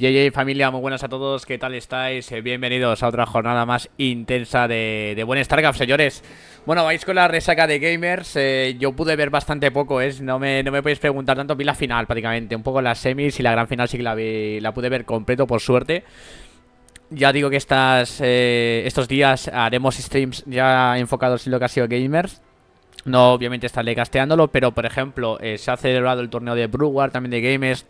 JJ familia, muy buenas a todos, ¿qué tal estáis? Eh, bienvenidos a otra jornada más intensa de, de buen StarCraft, señores Bueno, vais con la resaca de gamers, eh, yo pude ver bastante poco, ¿eh? no, me, no me podéis preguntar tanto, vi la final prácticamente, un poco las semis y la gran final sí que la, pude ver completo por suerte ya digo que eh, estos días haremos streams ya enfocados en lo que ha sido gamers no obviamente estarle casteándolo, pero por ejemplo se ha celebrado el torneo de Breward, también de gamers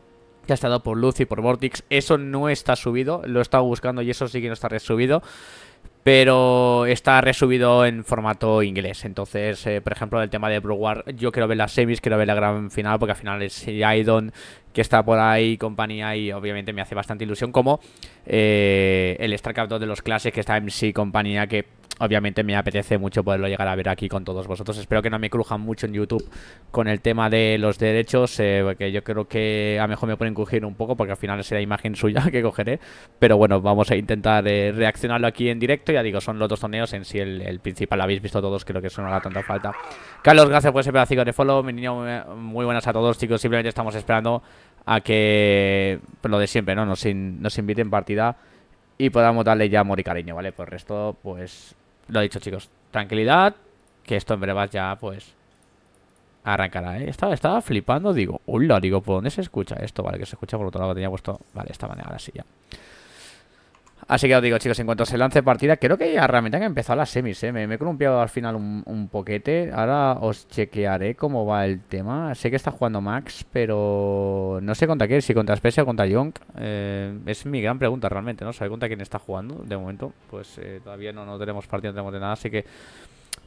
que ha estado por Lucy, por Vortex, eso no está subido, lo he estado buscando y eso sí que no está resubido pero está resubido en formato inglés. Entonces, eh, por ejemplo, el tema de War yo quiero ver las semis, quiero ver la gran final, porque al final es don que está por ahí, compañía, y obviamente me hace bastante ilusión, como eh, el StarCraft 2 de los clases, que está MC, compañía, que obviamente me apetece mucho poderlo llegar a ver aquí con todos vosotros. Espero que no me crujan mucho en YouTube con el tema de los derechos, porque eh, yo creo que a lo mejor me pueden coger un poco, porque al final será imagen suya que cogeré. Pero bueno, vamos a intentar eh, reaccionarlo aquí en directo. Ya digo, son los dos torneos en sí, el, principal lo habéis visto todos, creo que eso no hará tanta falta. Carlos, gracias por ese pedacito de follow. Mi niño, eh, muy buenas a todos, chicos. Simplemente estamos esperando a que pues, lo de siempre, ¿no? Nos, nos inviten partida y podamos darle ya amor y cariño, ¿vale? Por el resto, pues lo he dicho, chicos. Tranquilidad. Que esto en brevas ya, pues... Arrancará, ¿eh? Estaba, estaba flipando, digo... Hola, digo, ¿por dónde se escucha esto? Vale, que se escucha por otro lado. Tenía puesto... Vale, esta manera, ahora sí ya. Así que os digo, chicos, en cuanto se lance partida, creo que ya realmente han empezado las semis, ¿eh? Me, me he columpiado al final un, poquete. Ahora os chequearé cómo va el tema. Sé que está jugando Max, pero no sé contra quién, si contra Spezia o contra Young. Eh, es mi gran pregunta realmente, ¿no? Sabéis contra quién está jugando. De momento, pues eh, todavía no, no tenemos partida, no tenemos de nada, así que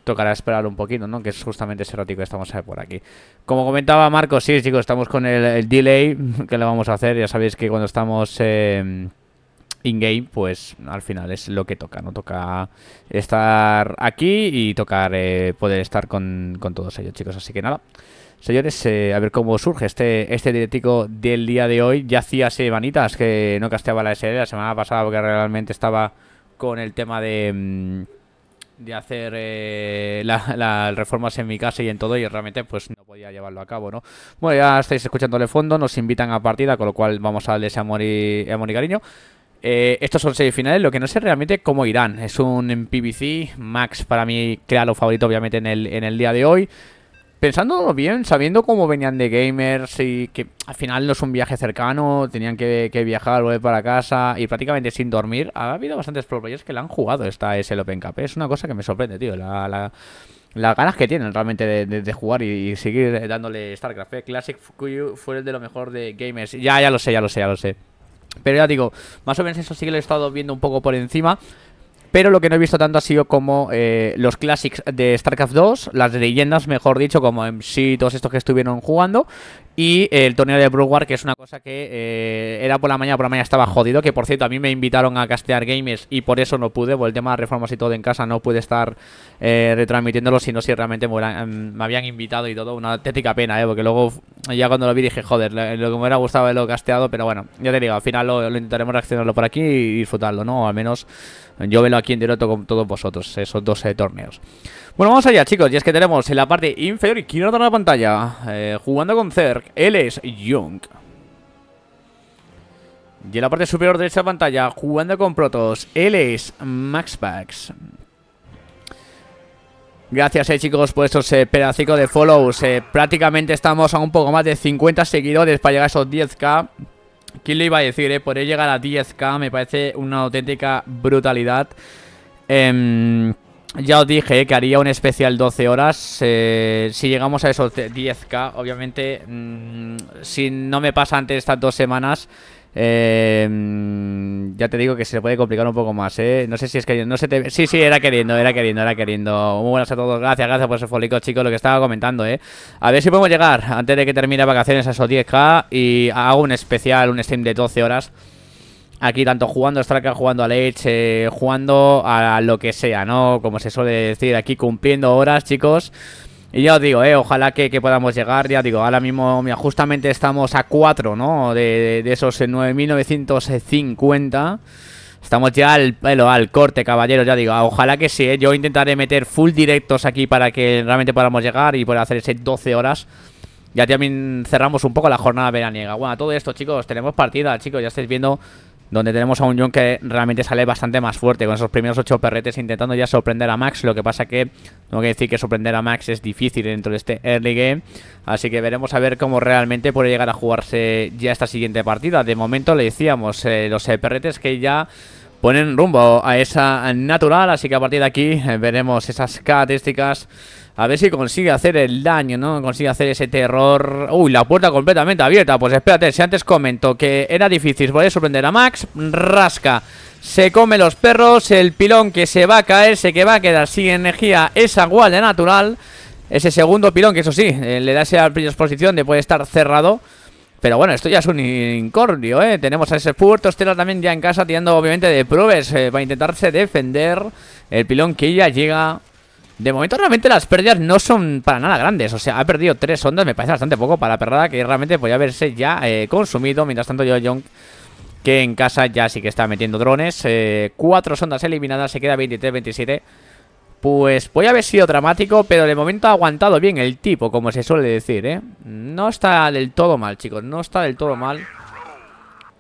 tocará esperar un poquito, ¿no? Que es justamente ese ratito que estamos eh, por aquí. Como comentaba Marco, sí, chicos, estamos con el, delay que le vamos a hacer. Ya sabéis que cuando estamos in-game, pues al final es lo que toca, ¿no? Toca estar aquí y tocar eh, poder estar con, todos ellos, chicos. Así que nada, señores, eh, a ver cómo surge este, este del día de hoy. Ya hacía semanitas que no casteaba la serie, la semana pasada porque realmente estaba con el tema de... Mm, de hacer eh, las reformas en mi casa y en todo y realmente pues no podía llevarlo a cabo, ¿no? Bueno, ya estáis escuchándole fondo, nos invitan a partida, con lo cual vamos a darles amor y, amor y cariño. Eh, estos son semifinales, lo que no sé realmente cómo irán. Es un PVC, Max para mí crea lo favorito obviamente en el, en el día de hoy. Pensándolo bien, sabiendo cómo venían de gamers y que al final no es un viaje cercano, tenían que, viajar, volver para casa y prácticamente sin dormir, ha habido bastantes pro players que la han jugado esta ese Open Cup. ¿eh? Es una cosa que me sorprende, tío. las ganas que tienen realmente de, de, jugar y, seguir dándole StarCraft. ¿eh? Classic, Classic fue el de lo mejor de gamers. Ya, ya lo sé, ya lo sé, ya lo sé. Pero ya digo, más o menos eso sí que lo he estado viendo un poco por encima. Pero lo que no he visto tanto ha sido como eh, los clásicos de StarCraft 2, las leyendas, mejor dicho, como MC, todos estos que estuvieron jugando. Y el torneo de War, que es una cosa que eh, era por la mañana, por la mañana estaba jodido. Que por cierto, a mí me invitaron a castear games y por eso no pude, por el tema de reformas y todo en casa, no pude estar eh, retransmitiéndolo, sino si realmente mm, me, habían invitado y todo. Una tética pena, ¿eh? porque luego ya cuando lo vi dije, joder, lo, que me hubiera gustado lo casteado, pero bueno, ya te digo, al final lo, lo intentaremos reaccionarlo por aquí y disfrutarlo, ¿no? O al menos yo veo aquí en directo con todos vosotros, esos dos torneos. Bueno, vamos allá, chicos. Y es que tenemos en la parte inferior y quiero dar la pantalla, eh, jugando con Zerg, él es Young. Y en la parte superior de esa pantalla, jugando con Protos, él es Maxpax. Gracias, eh, chicos, por estos eh, pedacitos de follows. prácticamente estamos a un poco más de 50 seguidores para llegar a esos 10k. ¿Quién le iba a decir, eh? Poder llegar a 10k me parece una auténtica brutalidad. Em, ya os dije eh, que haría un especial 12 horas. Eh, si llegamos a esos 10k, obviamente, mm, si no me pasa antes de estas dos semanas, eh, ya te digo que se puede complicar un poco más, ¿eh? No sé si es queriendo. No se te... Sí, sí, era queriendo, era queriendo, era queriendo. Muy buenas a todos. Gracias, gracias por esos folicos, chicos, lo que estaba comentando, ¿eh? A ver si podemos llegar antes de que termine vacaciones a esos 10k y hago un especial, un stream de 12 horas. Aquí tanto jugando a Straka, jugando a Leech, eh, jugando a lo que sea, ¿no? Como se suele decir, aquí cumpliendo horas, chicos. Y ya os digo, eh, ojalá que, podamos llegar, ya digo, ahora mismo mira, justamente estamos a 4, ¿no? De, esos 9.950. Eh, estamos ya al pelo, al corte, caballeros, ya digo, ojalá que sí, ¿eh? Yo intentaré meter full directos aquí para que realmente podamos llegar y poder hacer ese 12 horas. Ya también cerramos un poco la jornada veraniega. Bueno, todo esto, chicos, tenemos partida, chicos, ya estáis viendo donde tenemos a un Jung que realmente sale bastante más fuerte, con esos primeros ocho perretes intentando ya sorprender a Max, lo que pasa que tengo que decir que sorprender a Max es difícil dentro de este early game, así que veremos a ver cómo realmente puede llegar a jugarse ya esta siguiente partida. De momento le decíamos, eh, los eh, perretes que ya ponen rumbo a esa natural, así que a partir de aquí eh, veremos esas características a ver si consigue hacer el daño, ¿no? Consigue hacer ese terror. Uy, la puerta completamente abierta. Pues espérate, si antes comento que era difícil poder sorprender a Max, rasca. Se come los perros, el pilón que se va a caer, se que va a quedar sin energía esa guardia natural. Ese segundo pilón, que eso sí, eh, le da esa predisposición de puede estar cerrado. Pero bueno, esto ya es un incordio, ¿eh? Tenemos a ese puerto Estela también ya en casa tirando obviamente de pruebas Va eh, para intentarse defender. El pilón que ya llega de momento realmente las pérdidas no son para nada grandes. O sea, ha perdido tres ondas, me parece bastante poco para la perrada que realmente podía haberse ya eh, consumido. Mientras tanto, yo John, que en casa ya sí que está metiendo drones. Eh, cuatro ondas eliminadas, se queda 23-27. Pues puede haber sido dramático, pero de momento ha aguantado bien el tipo, como se suele decir, ¿eh? No está del todo mal, chicos, no está del todo mal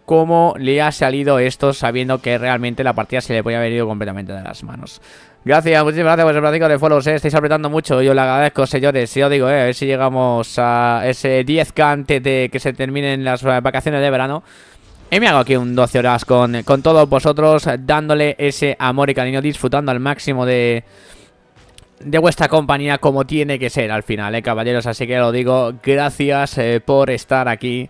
cómo le ha salido esto sabiendo que realmente la partida se le podía haber ido completamente de las manos. Gracias, muchísimas gracias por el platico de follows, Estáis apretando mucho, yo le agradezco, señores. Y os digo, eh, a ver si llegamos a ese 10k antes de que se terminen las vacaciones de verano. Y me hago aquí un 12 horas con, todos vosotros, dándole ese amor y cariño, disfrutando al máximo de, de vuestra compañía como tiene que ser al final, eh, caballeros. Así que lo digo, gracias eh, por estar aquí.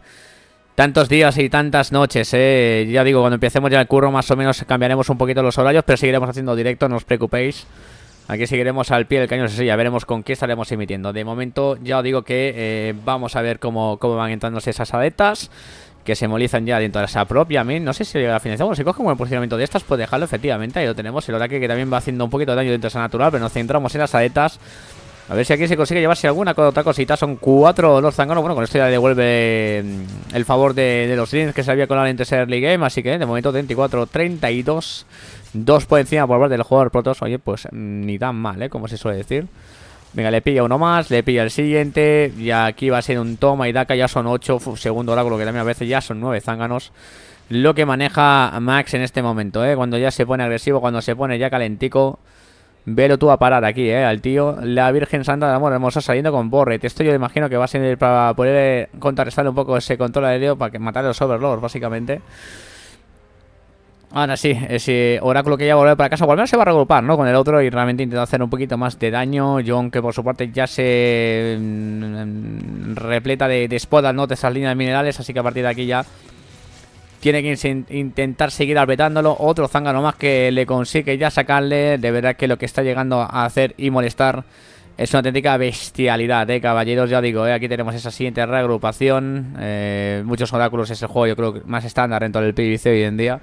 Tantos días y tantas noches, eh. Ya digo, cuando empecemos ya el curro más o menos cambiaremos un poquito los horarios, pero seguiremos haciendo directo, no os preocupéis. Aquí seguiremos al pie del cañón, si ya veremos con qué estaremos emitiendo. De momento ya digo que eh, vamos a ver cómo, van entrándose esas aletas que se molizan ya dentro de esa propia main. No sé si la finalizamos. Si coge un buen posicionamiento de estas, pues dejarlo efectivamente. Ahí lo tenemos. El ataque que también va haciendo un poquito de daño dentro de esa natural, pero nos centramos en las aletas. A ver si aquí se consigue llevarse alguna otra cosita. Son cuatro los zánganos, Bueno, con esto ya devuelve mm, el favor de, los Dreams que se había colado en tercer League Game. Así que de momento 24 32 Dos por encima por parte del jugador Protos. Oye, pues mm, ni tan mal, ¿eh? Como se suele decir. Venga, le pilla uno más, le pilla el siguiente. Y aquí va a ser un toma y daca. Ya son 8, Segundo oráculo que también a veces ya son nueve zánganos lo que maneja Max en este momento, ¿eh? Cuando ya se pone agresivo, cuando se pone ya calentico, Velo tú a parar aquí, eh, al tío. La Virgen Santa de Amor Hermosa saliendo con Borret. Esto yo imagino que va a ser para poder eh, contrarrestar un poco ese control aéreo para que matar a los Overlords, básicamente. Ahora sí, ese oráculo que ya volver para casa, o al menos se va a regrupar, ¿no? Con el otro y realmente intenta hacer un poquito más de daño. John, que por su parte ya se mm, mm, repleta de, de ¿no? De esas líneas minerales, así que a partir de aquí ya tiene que intentar seguir vetándolo. Otro zángano más que le consigue ya sacarle. De verdad que lo que está llegando a hacer y molestar es una auténtica bestialidad, ¿eh, caballeros. Ya digo, eh, aquí tenemos esa siguiente reagrupación. Eh, muchos oráculos es el juego, yo creo, más estándar en todo el PVC hoy en día.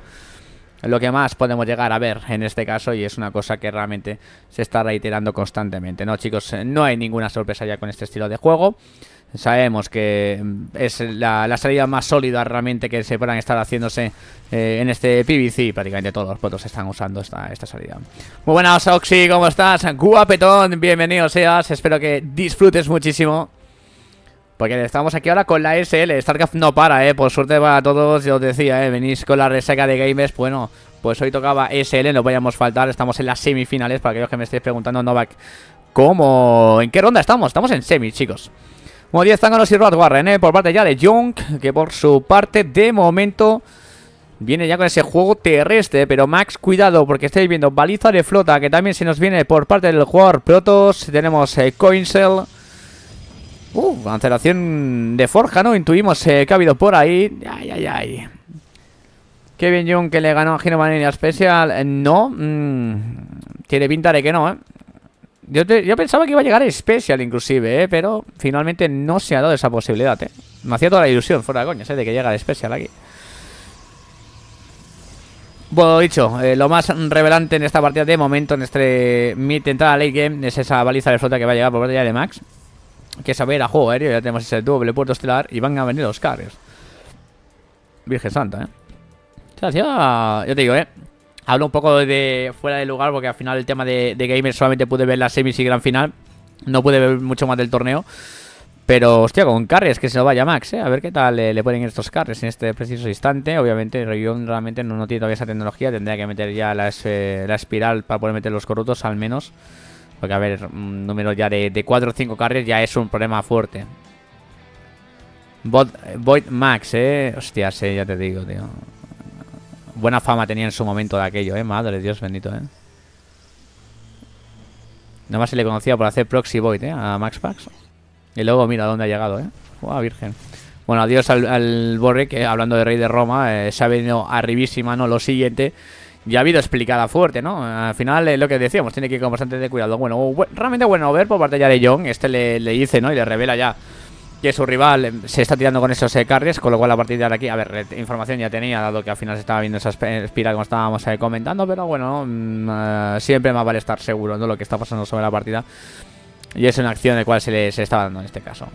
Lo que más podemos llegar a ver en este caso y es una cosa que realmente se está reiterando constantemente, ¿no, chicos? Eh, no hay ninguna sorpresa ya con este estilo de juego. Sabemos que es la, salida más sólida realmente que se puedan estar haciéndose eh, en este PVC. Prácticamente todos los potos están usando esta, salida. Muy buenas, Oxy, ¿cómo estás? Guapetón, bienvenido seas. Espero que disfrutes muchísimo. Porque estamos aquí ahora con la SL. StarCraft no para, ¿eh? Por suerte para todos, yo os decía, ¿eh? Venís con la resaca de gamers. Bueno, pues hoy tocaba SL, no vayamos a faltar. Estamos en las semifinales, para aquellos que me estéis preguntando, Novak, ¿cómo? ¿En qué ronda estamos? Estamos en semi, chicos. Como 10 Zánganos y Rod Warren, ¿eh? Por parte ya de Junk, que por su parte, de momento... Viene ya con ese juego terrestre, pero Max, cuidado, porque estáis viendo baliza de flota, que también se nos viene por parte del jugador Protos. Tenemos eh, Uh, cancelación de Forja, ¿no? Intuimos eh, que ha habido por ahí. Ay, ay, ay. Kevin Jung que le ganó a Gino en especial. Eh, no. Mm, tiene pinta de que no, ¿eh? Yo, pensaba que iba a llegar especial inclusive, ¿eh? Pero finalmente no se ha dado esa posibilidad, ¿eh? Me hacía toda la ilusión, fuera de coña, ¿eh? De que llegara especial aquí. Bueno, dicho, eh, lo más revelante en esta partida de momento, en este mid entrada late game, es esa baliza de flota que va a llegar por parte ya de Max. Que es a ver a juego aéreo, ya tenemos ese doble puerto estelar y van a venir los cargos Virgen Santa, ¿eh? O yo te digo, ¿eh? hablo un poco de fuera de lugar porque al final el tema de, gamers solamente pude ver la semis y gran final. No pude ver mucho más del torneo. Pero, hostia, con carries, que se lo vaya Max, ¿eh? A ver qué tal le, ponen estos carries en este preciso instante. Obviamente, Región realmente no, tiene todavía esa tecnología. Tendría que meter ya eh, la, espiral para poder meter los corruptos, al menos. Porque, a ver, un número ya de, de 4 o 5 carries ya es un problema fuerte. Eh, Void Max, ¿eh? Hostia, sí, ya te digo, tío. Buena fama tenía en su momento de aquello, ¿eh? Madre de Dios bendito, ¿eh? Nada más se le conocía por hacer Proxy Void, ¿eh? A Max Pax. Y luego mira dónde ha llegado, ¿eh? virgen! Bueno, adiós al, Borre, que hablando de Rey de Roma, eh, se ha venido arribísima, ¿no? Lo siguiente... Ya ha habido explicada fuerte, ¿no? Al final, lo que decíamos, tiene que ir con bastante de cuidado. Bueno, realmente bueno ver por parte ya de John. Este le dice, ¿no? Y le revela ya que su rival em, se está tirando con esos eh, carries, con lo cual a partir de aquí, a ver, eh, información ya tenía, dado que al final se estaba viendo esa espiral como estábamos eh, comentando, pero bueno, mm, siempre más vale estar seguro de ¿no? lo que está pasando sobre la partida. Y es una acción de cual se les estaba dando en este caso.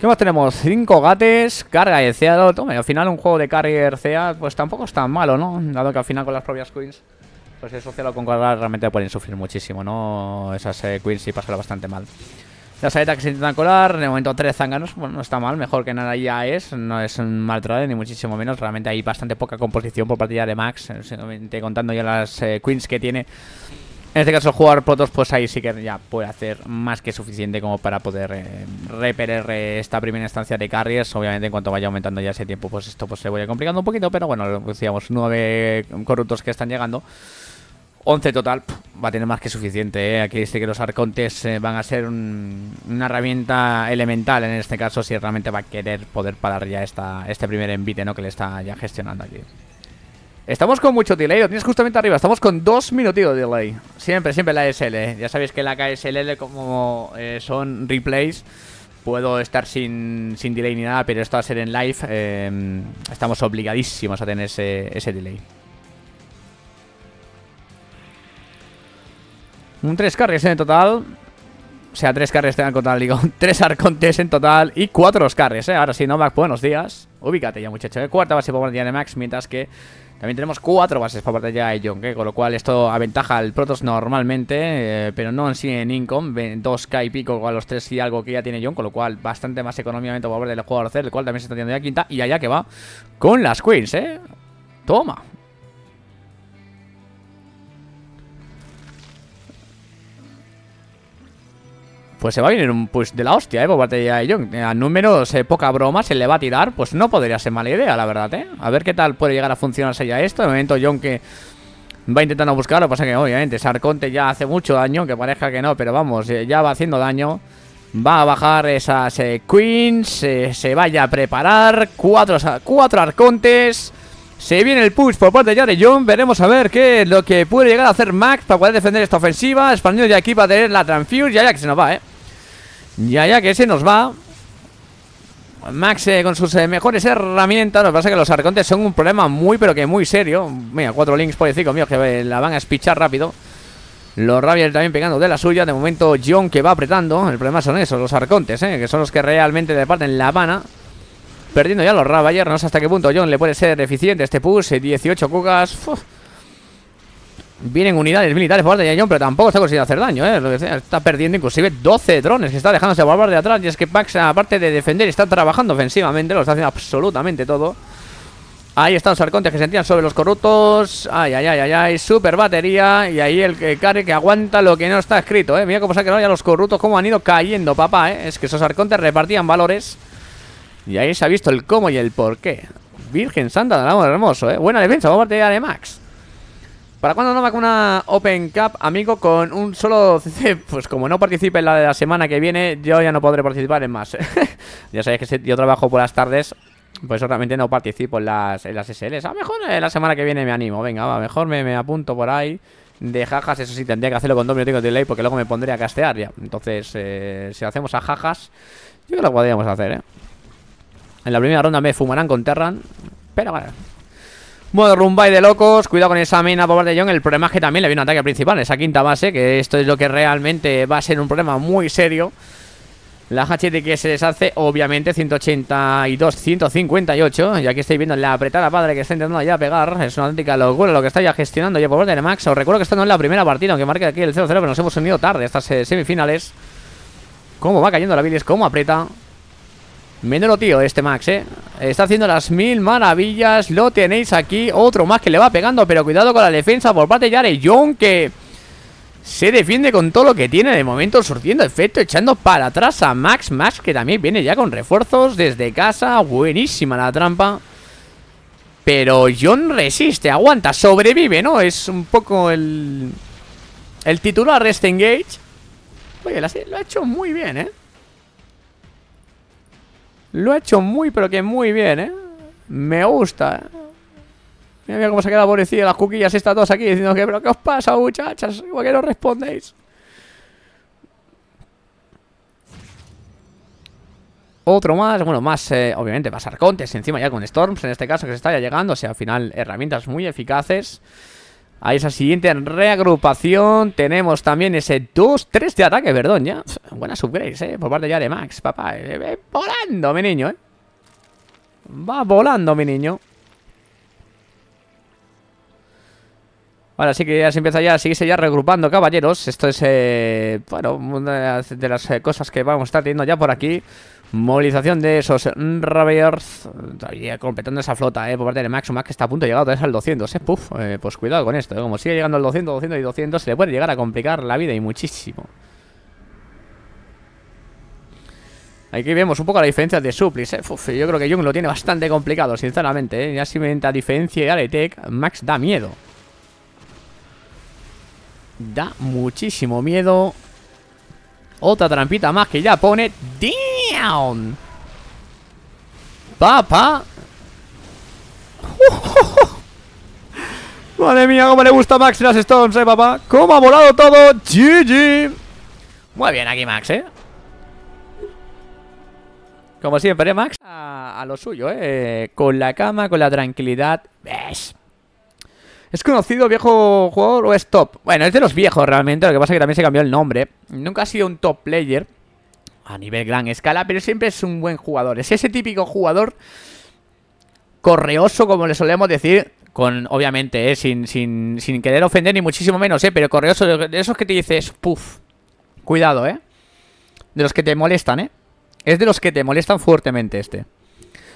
¿Qué más tenemos? cinco gates, carga de CEA. Toma, al final un juego de carrier CEA, pues tampoco es tan malo, ¿no? Dado que al final con las propias queens pues el se con realmente pueden sufrir muchísimo, ¿no? Esas eh, queens sí pasarán bastante mal. Las aletas que se intentan colar, en el momento tres zánganos, bueno, no está mal, mejor que nada ya es, no es un mal trade, ni muchísimo menos, realmente hay bastante poca composición por partida de Max, eh, contando ya las eh, queens que tiene. En este caso, jugar protos, pues ahí sí que ya puede hacer más que suficiente como para poder eh, esta primera instancia de carries. Obviamente, en cuanto vaya aumentando ya ese tiempo, pues esto pues, se vaya complicando un poquito, pero bueno, decíamos, nueve corruptos que están llegando. 11 total, va a tener más que suficiente. ¿eh? Aquí dice que los arcontes eh, van a ser una herramienta elemental en este caso si realmente va a querer poder parar ya esta, este primer envite ¿no? que le está ya gestionando aquí. Estamos con mucho delay, lo tienes justamente arriba, estamos con dos minutitos de delay. Siempre, siempre la SL. ¿eh? Ya sabéis que la KSLL como son replays, puedo estar sin, delay ni nada, pero esto va a ser en live, estamos obligadísimos a tener ese delay. Un 3 carries en total. O sea, tres carries en total, digo. tres arcontes en total y cuatro carries, ¿eh? Ahora sí, no, Max buenos días. Ubícate ya, muchacho. de eh. Cuarta base por partida de Max, mientras que también tenemos cuatro bases Para partida de John ¿eh? Con lo cual esto aventaja al Protoss normalmente, eh, pero no en sí en Income. Dos k y pico a los tres y algo que ya tiene John con lo cual bastante más económicamente por parte del jugador C, el cual también se está teniendo ya quinta. Y allá que va con las Queens, ¿eh? Toma, Pues se va a venir un pues de la hostia, ¿eh? Por parte de John. A eh, números, eh, poca broma, se le va a tirar. Pues no podría ser mala idea, la verdad, ¿eh? A ver qué tal puede llegar a funcionarse ya esto. De momento, John que va intentando buscarlo. Pasa que, obviamente, arconte ya hace mucho daño, que parezca que no, pero vamos, eh, ya va haciendo daño. Va a bajar esas queens, se vaya a preparar. Cuatro, cuatro arcontes. Se viene el push por parte de Jare Veremos a ver qué es lo que puede llegar a hacer Max para poder defender esta ofensiva. Español de aquí para tener la Transfuse. Ya ya que se nos va, eh. Ya ya que se nos va. Max eh, con sus eh, mejores herramientas. Lo que pasa que los arcontes son un problema muy, pero que muy serio. Mira, cuatro links por decir mío que eh, la van a espichar rápido. Los Ravier también pegando de la suya. De momento, John que va apretando. El problema son esos, los arcontes, eh, que son los que realmente departen la Habana. Perdiendo ya los ayer, No sé hasta qué punto John le puede ser eficiente este push. 18 eh, cucas. Vienen unidades militares por parte de John, pero tampoco está consiguiendo hacer daño, ¿eh? está perdiendo inclusive 12 drones que está dejándose volver de atrás. Y es que Pax, aparte de defender, está trabajando ofensivamente, lo está haciendo absolutamente todo. Ahí están los arcontes que sentían sobre los corruptos. Ay, ay, ay, ay, ay. Super batería. Y ahí el, que care que aguanta lo que no está escrito, ¿eh? Mira cómo se han quedado ya los corruptos, cómo han ido cayendo, papá, eh. Es que esos arcontes repartían valores. Y ahí se ha visto el cómo y el por qué. Virgen Santa, del amor hermoso, ¿eh? Buena defensa, vamos a partir de ¿eh, Max. ¿Para cuándo no va con una Open Cup, amigo, con un solo CC? Pues como no participe en la de la semana que viene, yo ya no podré participar en más. ¿eh? ya sabéis que yo trabajo por las tardes, pues no participo en las, en SLs. A lo mejor eh, la semana que viene me animo, venga, va, mejor me, me, apunto por ahí. De jajas, eso sí, tendría que hacerlo con dos minutos de delay porque luego me pondría a castear ya. Entonces, si hacemos a jajas, yo creo que lo podríamos hacer, ¿eh? En la primera ronda me fumarán con Terran. Pero vale. Modo rumba de locos. Cuidado con esa mina por de Jon El problema es que también le viene un ataque principal. Esa quinta base. Que esto es lo que realmente va a ser un problema muy serio. La HT que se deshace, obviamente, 182, 158. Y aquí estáis viendo la apretada padre que está intentando ya pegar. Es una auténtica locura lo que está ya gestionando ya por parte de Max. Os recuerdo que esto no es la primera partida, aunque marque aquí el 0-0, pero nos hemos unido tarde estas eh, semifinales. Cómo va cayendo la Bilis, cómo aprieta lo tío este Max, eh Está haciendo las mil maravillas Lo tenéis aquí, otro más que le va pegando Pero cuidado con la defensa por parte de Yare John Que se defiende con todo lo que tiene De momento surtiendo efecto Echando para atrás a Max Max que también viene ya con refuerzos desde casa Buenísima la trampa Pero John resiste, aguanta, sobrevive, ¿no? Es un poco el... El titular Rest Engage Oye, lo ha hecho muy bien, ¿eh? Lo ha hecho muy, pero que muy bien, ¿eh? Me gusta, ¿eh? Mira, cómo se queda quedado pobrecillo las cuquillas estas dos aquí diciendo que, pero ¿qué os pasa, muchachas? Igual que no respondéis. Otro más, bueno, más, eh, obviamente, más Arcontes encima ya con Storms en este caso que se está ya llegando, o sea, al final herramientas muy eficaces. A esa siguiente reagrupación tenemos también ese 2-3 de ataque, perdón, ya. Buenas upgrades, eh, por parte ya de Max, papá. Eh, eh, eh, volando, mi niño, eh. Va volando, mi niño. Ahora así que ya se empieza ya, seguirse ya regrupando, caballeros. Esto es, bueno, una de las cosas que vamos a estar teniendo ya por aquí. Movilización de esos Ravers. Todavía eh, completando esa flota, eh, por parte de Max. Max que está a punto de llegar otra vez al 200, eh. Eh, pues cuidado con esto. Como sigue llegando al 200, 200 y 200, se le puede llegar a complicar la vida y muchísimo. Aquí vemos un poco la diferencia de suplice yo creo que Jung lo tiene bastante complicado, sinceramente, eh. Ya simplemente a diferencia de Aletec, Max da miedo. Da muchísimo miedo. Otra trampita más que ya pone... Papá. Madre mía, cómo le gusta Max las Stones, eh, papá. Cómo ha volado todo. GG. Muy bien aquí, Max, eh. Como siempre, eh, Max, a, lo suyo, eh. Con la cama, con la tranquilidad. ¿Es conocido viejo jugador o es top? Bueno, es de los viejos realmente, lo que pasa es que también se cambió el nombre. Nunca ha sido un top player a nivel gran escala, pero siempre es un buen jugador. Es ese típico jugador correoso, como le solemos decir, con obviamente, eh, sin, sin, querer ofender ni muchísimo menos, eh, pero correoso, de esos que te dices, puff, cuidado, eh. De los que te molestan, eh. Es de los que te molestan fuertemente este.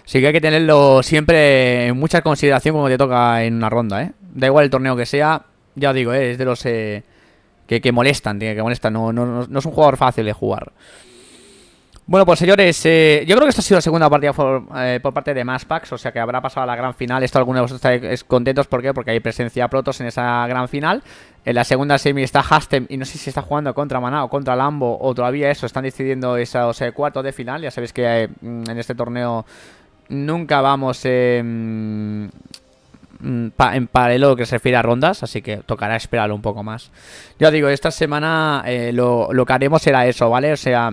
Así que hay que tenerlo siempre en mucha consideración como te toca en una ronda, ¿eh? Da igual el torneo que sea, ya digo, ¿eh? es de los eh, que, que, molestan, que molestar No, no es un jugador fácil de jugar. Bueno, pues señores, eh, yo creo que esta ha sido la segunda partida por, eh, parte de Maspax, o sea que habrá pasado a la gran final. Esto algunos de vosotros estáis contentos, ¿por qué? Porque hay presencia de Protos en esa gran final. En la segunda semi está Hastem y no sé si está jugando contra Maná o contra Lambo o todavía eso. Están decidiendo esa eh, sea, de final. Ya sabéis que en este torneo nunca vamos em, en paralelo que se refiere a rondas, así que tocará esperarlo un poco más. Ya digo, esta semana lo, lo que haremos será eso, ¿vale? O sea...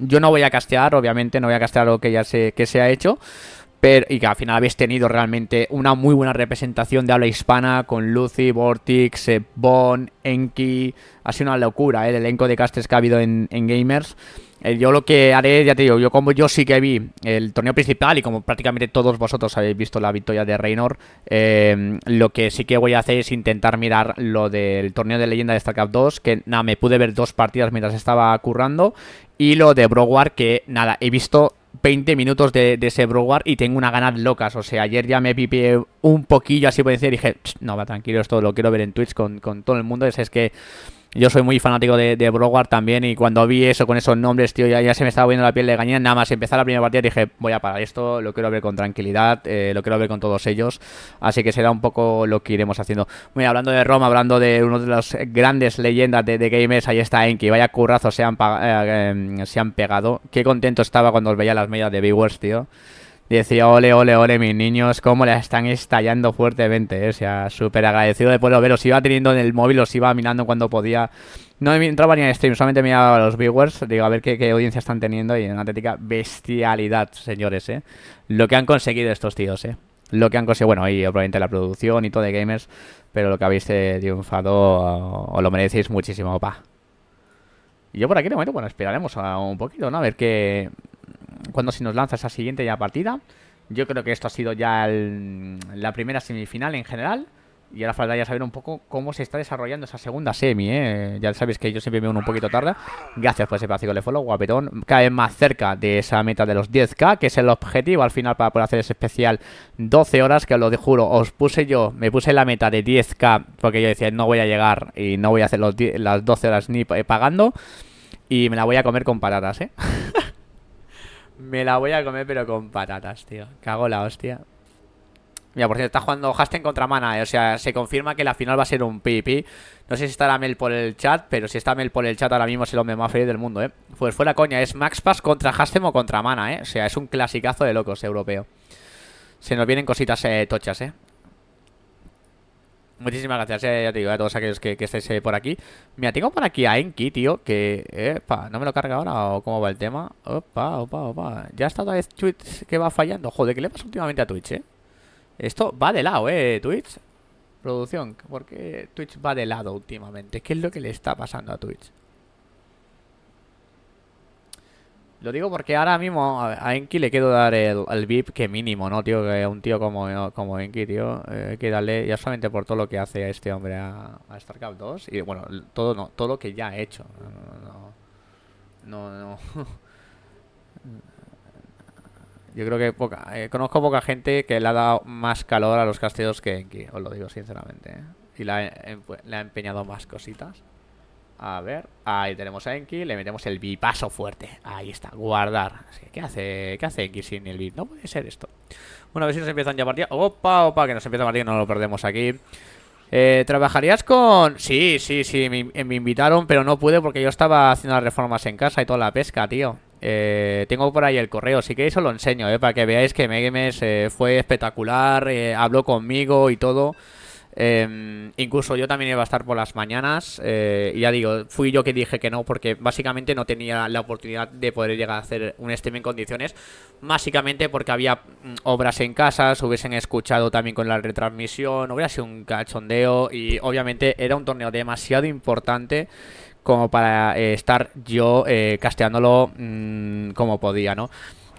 Yo no voy a castear, obviamente, no voy a castear lo que ya sé que se ha hecho. Pero, y que al final habéis tenido realmente una muy buena representación de habla hispana con Lucy, Vortix, Bon, Enki. Ha sido una locura ¿eh? el elenco de castes que ha habido en, Gamers. Eh, yo lo que haré, ya te digo, yo como yo sí que vi el torneo principal y como prácticamente todos vosotros habéis visto la victoria de Reynor, eh, lo que sí que voy a hacer es intentar mirar lo del torneo de leyenda de StarCraft 2, que nada, me pude ver dos partidas mientras estaba currando y lo de Broward, que nada, he visto 20 minutos de, de ese Broward y tengo una ganas locas. O sea, ayer ya me pipié un poquillo así por decir, dije, no, va tranquilo, esto lo quiero ver en Twitch con, con todo el mundo. Es, es que yo soy muy fanático de, de también y cuando vi eso con esos nombres, tío, ya, se me estaba viendo la piel de gallina Nada más empezar la primera partida dije, voy a parar esto, lo quiero ver con tranquilidad, eh, lo quiero ver con todos ellos. Así que será un poco lo que iremos haciendo. muy hablando de Roma, hablando de uno de las grandes leyendas de, de gamers, ahí está Enki. Vaya currazo se han, eh, em, se han pegado. Qué contento estaba cuando os veía las medias de viewers, tío. Decía, ole, ole, ole, mis niños, cómo la están estallando fuertemente. ¿eh? O sea, súper agradecido de poderlo ver. los iba teniendo en el móvil, los iba mirando cuando podía. No entraba ni en stream, solamente miraba a los viewers. Digo, a ver qué, qué audiencia están teniendo. Y en Atlética, bestialidad, señores, ¿eh? Lo que han conseguido estos tíos, ¿eh? Lo que han conseguido, bueno, y obviamente la producción y todo de gamers. Pero lo que habéis eh, triunfado, os lo merecéis muchísimo, pa. Y yo por aquí de momento, bueno, esperaremos un poquito, ¿no? A ver qué, cuando se nos lanza esa siguiente ya partida. Yo creo que esto ha sido ya la primera semifinal en general. Y ahora faltaría saber un poco cómo se está desarrollando esa segunda semi, ¿eh? Ya sabéis que yo siempre me uno un poquito tarde. Gracias por ese plástico de follow, guapetón. Cada vez más cerca de esa meta de los 10k, que es el objetivo al final para poder hacer ese especial 12 horas, que os lo juro, os puse yo, me puse la meta de 10k, porque yo decía, no voy a llegar y no voy a hacer las 12 horas ni pagando. Y me la voy a comer con paradas. ¿eh? Me la voy a comer, pero con patatas, tío. Cago la hostia. Mira, por cierto, está jugando Hasten contra Mana. Eh. O sea, se confirma que la final va a ser un pipi. No sé si estará Mel por el chat, pero si está Mel por el chat ahora mismo es el hombre más feliz del mundo, ¿eh? Pues fuera coña, es Max Pass contra Hasten o contra Mana, ¿eh? O sea, es un clasicazo de locos europeo. Se nos vienen cositas eh, tochas, ¿eh? Muchísimas gracias, eh, a todos aquellos que, que estáis eh, por aquí. Mira, tengo por aquí a Enki, tío, que... Epa, ¿no me lo carga ahora o cómo va el tema? Opa, opa, opa. Ya está otra vez Twitch que va fallando. Joder, ¿qué le pasa últimamente a Twitch, eh? Esto va de lado, eh, Twitch. Producción, porque qué Twitch va de lado últimamente? ¿Qué es lo que le está pasando a Twitch? Lo digo porque ahora mismo a Enki le quiero dar el, VIP que mínimo, ¿no, tío? Que un tío como, como Enki, tío, eh, que darle ya solamente por todo lo que hace este hombre a, a StarCraft 2. Y bueno, todo no, todo lo que ya ha hecho. No, no, Yo creo que poca, eh, conozco poca gente que le ha dado más calor a los castellos que Enki, os lo digo sinceramente. ¿eh? Y pues, le ha empeñado más cositas. A ver, ahí tenemos a Enki, le metemos el bipaso fuerte. Ahí está, guardar. ¿qué hace, ¿Qué hace Enki sin el bip? No puede ser esto. Bueno, a ver si nos empiezan ya partida. Opa, opa, que nos empieza partir, no lo perdemos aquí. Eh, ¿Trabajarías con...? Sí, sí, sí, eh, me, invitaron, pero no pude porque yo estaba haciendo las reformas en casa y toda la pesca, tío. Eh, tengo por ahí el correo, si queréis os lo enseño, para que veáis que Megames fue espectacular, habló conmigo y todo... Em, incluso yo también iba a estar por las mañanas. Eh, y ya digo, fui yo que dije que no porque básicamente no tenía la oportunidad de poder llegar a hacer un stream en condiciones. Básicamente porque había mm, obras en casa, se hubiesen escuchado también con la retransmisión, hubiera sido un cachondeo y obviamente era un torneo demasiado importante como para eh, estar yo eh, casteándolo mm, como podía, ¿no?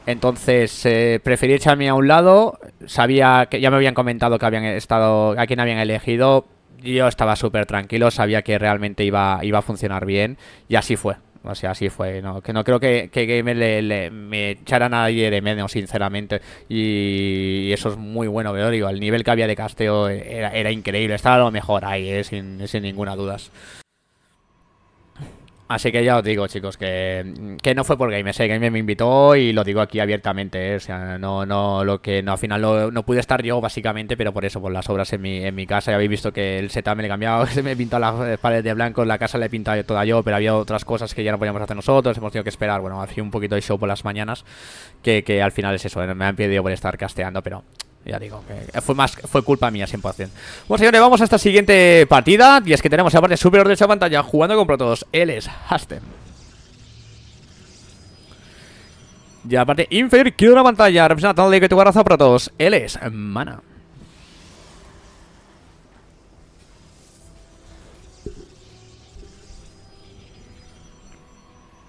Entonces, eh, preferí echarme a un lado. Sabía que ya me habían comentado que habían estado, a quién habían elegido. Yo estaba súper tranquilo, sabía que realmente iba, iba a funcionar bien. Y así fue. O sea, así fue. No, que no creo que, que Gamer le, me echara a nadie de menos, sinceramente. Y, eso es muy bueno, veo. digo, el nivel que había de casteo era, increíble. Estaba lo mejor ahí, ¿eh? sin, sin ninguna duda. Así que ya os digo, chicos, que, que no fue por game, ese ¿eh? game me invitó y lo digo aquí abiertamente, ¿eh? O sea, no, no, lo que no, al final no, pude estar yo, básicamente, pero por eso, por las obras en mi, en mi casa. Ya habéis visto que el setup me le he cambiado, se me pintó las paredes de blanco, la casa la he pintado toda yo, pero había otras cosas que ya no podíamos hacer nosotros, hemos tenido que esperar. Bueno, hacía un poquito de show por las mañanas, que, que al final es eso, ¿eh? me han pedido por estar casteando, pero ya digo, que fue más fue culpa mía 100%. Bueno, señores, vamos a esta siguiente partida. Y es que tenemos, parte superior de esa pantalla jugando contra todos. Él es Hasten. Y aparte, inferior, quiero una pantalla representando de que tu raza para todos. Él es Mana.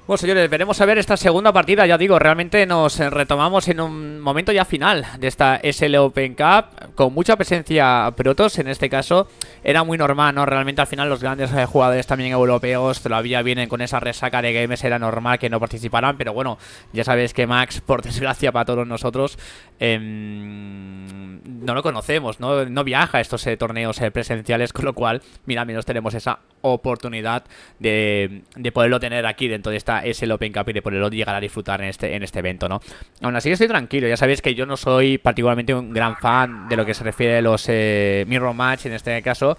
Bueno, señores, veremos a ver esta segunda partida. Ya digo, realmente nos retomamos en un momento ya final de esta SL Open Cup, con mucha presencia Protos en este caso. Era muy normal, ¿no? Realmente al final los grandes eh, jugadores también europeos todavía vienen con esa resaca de games, era normal que no participaran, pero bueno, ya sabéis que Max, por desgracia para todos nosotros, em, no lo conocemos, ¿no? No viaja a estos eh, torneos eh, presenciales, con lo cual, mira, menos tenemos esa oportunidad de, de, poderlo tener aquí dentro de esta SL Open Cup y de poderlo llegar a disfrutar en este, en este evento, ¿no? Aún así estoy tranquilo, ya sabéis que yo no soy particularmente un gran fan de lo que se refiere a los eh, Mirror Match en este caso,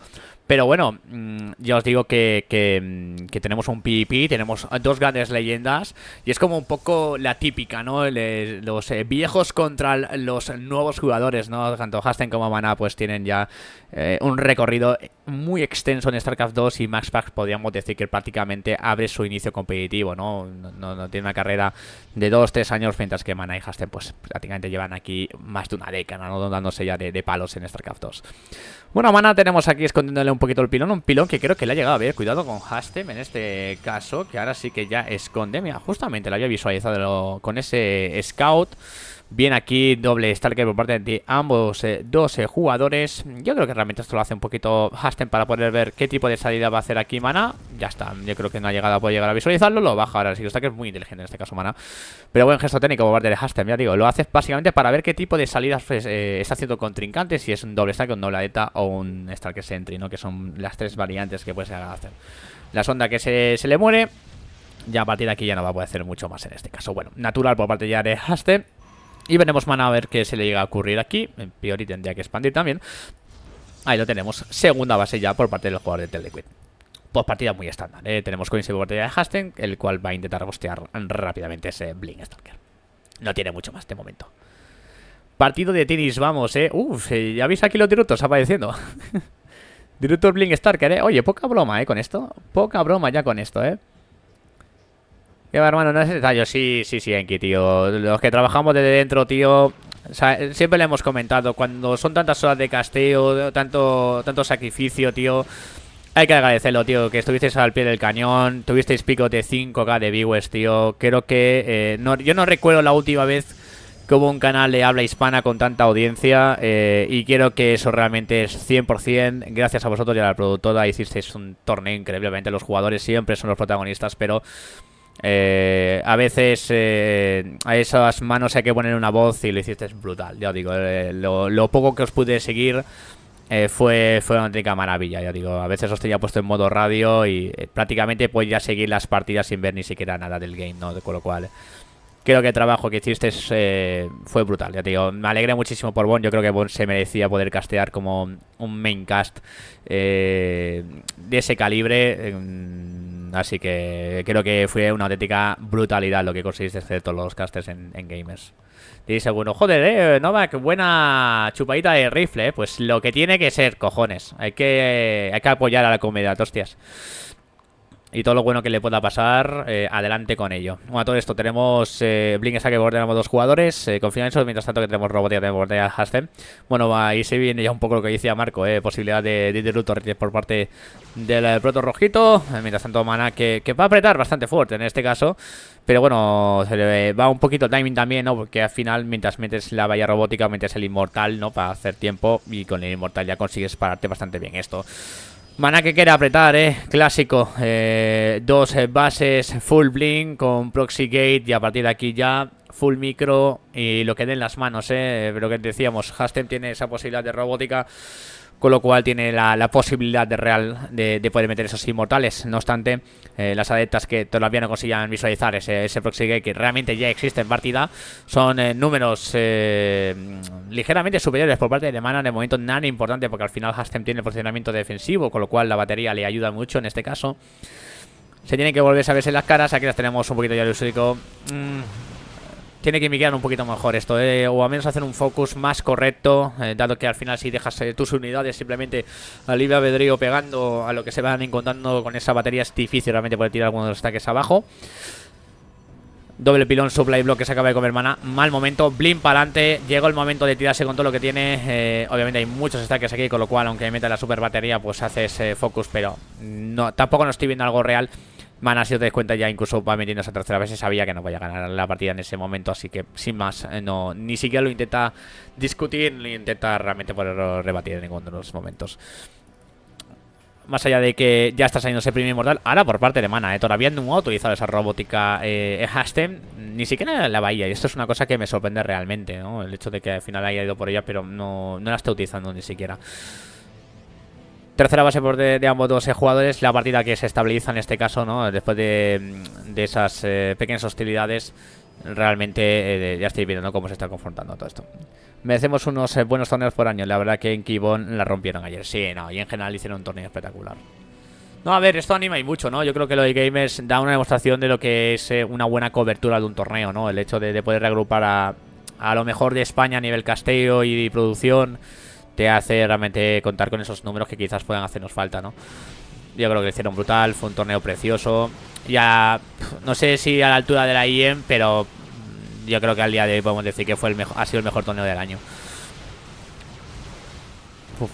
pero bueno, mm, ya os digo que, mm, tenemos un PvP, tenemos dos grandes leyendas y es como un poco la típica, ¿no? los eh, viejos contra los nuevos jugadores, ¿no? Tanto Hasten como Mana pues tienen ya eh, un recorrido muy extenso en StarCraft 2 y Max podríamos decir que prácticamente abre su inicio competitivo, ¿no? No, tiene una carrera de 2-3 años mientras que Mana y Hasten pues prácticamente llevan aquí más de una década, ¿no? Dándose ya de, de palos en StarCraft 2. Bueno, Mana tenemos aquí escondiéndole un poquito el pilón. Un pilón que creo que le ha llegado a ver. Cuidado con Hastem en este caso, que ahora sí que ya esconde. Mira, justamente lo había visualizado con ese scout. Bien aquí, doble Stalker por parte de ambos 12 eh, eh, jugadores. Yo creo que realmente esto lo hace un poquito Hasten para poder ver qué tipo de salida va a hacer aquí Mana. Ya está, yo creo que no ha llegado a poder llegar a visualizarlo. Lo baja ahora, así que Stalker es muy inteligente en este caso Mana. Pero buen gesto técnico por parte de Hasten, ya digo. Lo hace básicamente para ver qué tipo de salidas pues, eh, está haciendo contrincante. Si es un doble Stalker, un doble aleta o un Stalker Sentry, ¿no? Que son las tres variantes que puede hacer. La sonda que se, se le muere ya a partir de aquí ya no va a poder hacer mucho más en este caso. Bueno, natural por parte ya de Hasten y veremos mana a ver qué se le llega a ocurrir aquí. En y tendría que expandir también. Ahí lo tenemos. Segunda base ya por parte del jugador de Telequid. Pues partida muy estándar. Eh. Tenemos con por de Hasten, el cual va a intentar bostear rápidamente ese Blink Stalker. No tiene mucho más de momento. Partido de tenis, vamos, eh. Uf, eh, ya veis aquí los dirutos apareciendo. Dirutos Blink Stalker, eh. Oye, poca broma, eh, con esto. Poca broma ya con esto, eh. Ya, va, hermano, no es detalle. Sí, sí, sí, Enki, tío. Los que trabajamos desde dentro, tío. siempre le hemos comentado, cuando son tantas horas de casteo, tanto, tanto sacrificio, tío. Hay que agradecerlo, tío, que estuvisteis al pie del cañón, tuvisteis pico de 5K de viewers, tío. Creo que... Eh, yo no recuerdo la última vez que hubo un canal de habla hispana con tanta audiencia eh, y quiero que eso realmente es 100%. Gracias a vosotros y a la productora hicisteis un torneo increíblemente. Los jugadores siempre son los protagonistas, pero eh, a veces eh, a esas manos hay que poner una voz y lo hiciste es brutal, ya digo. Eh, lo, poco que os pude seguir fue, fue una auténtica maravilla, ya digo. A veces os tenía puesto en modo radio y prácticamente podía seguir las partidas sin ver ni siquiera nada del game, ¿no? Con lo cual, creo que el trabajo que hiciste fue brutal, ya digo. Me alegra muchísimo por Bon, yo creo que Bon se merecía poder castear como un main cast de ese calibre Así que creo que fue una auténtica brutalidad lo que conseguiste hacer todos los casters en, Gamers. dice, bueno, joder, eh, Novak, buena chupadita de rifle, eh. Pues lo que tiene que ser, cojones. Hay que, hay que apoyar a la comunidad, hostias y todo lo bueno que le pueda pasar, eh, adelante con ello. Bueno, todo esto tenemos eh, Blink que bordeamos dos jugadores, eh, en eso mientras tanto que tenemos Robotia, tenemos bordea Hasten. Bueno, ahí se viene ya un poco lo que decía Marco, eh, posibilidad de, de por parte del eh, proto rojito. Mientras tanto, Mana que, va a apretar bastante fuerte en este caso. Pero bueno, va un poquito el timing también, ¿no? Porque al final, mientras metes la valla robótica, metes el inmortal, ¿no? Para hacer tiempo y con el inmortal ya consigues pararte bastante bien esto. Mana que quiere apretar, eh. Clásico. Eh, dos bases full blink con proxy gate y a partir de aquí ya full micro y lo que den las manos, eh. Pero que decíamos, Hastem tiene esa posibilidad de robótica con lo cual tiene la, posibilidad de real de, poder meter esos inmortales. No obstante, eh, las adeptas que todavía no consiguen visualizar ese, ese proxy que realmente ya existe en partida son eh, números eh, ligeramente superiores por parte de mana en el momento nada importante porque al final Hastem tiene el funcionamiento defensivo, con lo cual la batería le ayuda mucho en este caso. Se tienen que volver a verse las caras, aquí las tenemos un poquito ya de tiene que mirar un poquito mejor esto, eh, o al menos hacer un focus más correcto, eh, dado que al final si dejas eh, tus unidades simplemente Alivia libre pegando a lo que se van encontrando con esa batería es difícil realmente poder tirar algunos de los ataques abajo. Doble pilón, supply block que se acaba de comer mana Mal momento, blim para adelante Llegó el momento de tirarse con todo lo que tiene Obviamente hay muchos ataques aquí, con lo cual Aunque meta la super batería, pues haces ese focus Pero no, tampoco no estoy viendo algo real Mana, si os dais cuenta, ya incluso va metiendo esa tercera vez. Sabía que no vaya a ganar la partida en ese momento, así que sin más, eh, no, ni siquiera lo intenta discutir ni intenta realmente poder rebatir en ninguno de los momentos. Más allá de que ya está saliendo ese primer inmortal, ahora por parte de Mana, ¿eh? todavía no ha utilizado esa robótica eh, ni siquiera la bahía. Y esto es una cosa que me sorprende realmente, ¿no? El hecho de que al final haya ido por ella, pero no, no la está utilizando ni siquiera. Tercera base por de, ambos dos eh, jugadores, la partida que se estabiliza en este caso, ¿no? Después de, mm, esas eh, pequeñas hostilidades, realmente eh, ya estoy viendo cómo se está confrontando todo esto. Merecemos unos buenos torneos por año. La verdad que en Kibon la rompieron ayer. Sí, no, y en general hicieron un torneo espectacular. No, a ver, esto anima y mucho, ¿no? Yo creo que los de Gamers da una demostración de lo que es una buena cobertura de un torneo, ¿no? El hecho de, poder reagrupar a, a lo mejor de España a nivel casteo y producción te hace realmente contar con esos números que quizás puedan hacernos falta, ¿no? Yo creo que hicieron brutal, fue un torneo precioso. Ya, no sé si a la altura de la IEM, pero yo creo que al día de hoy podemos decir que fue el mejor, ha sido el mejor torneo del año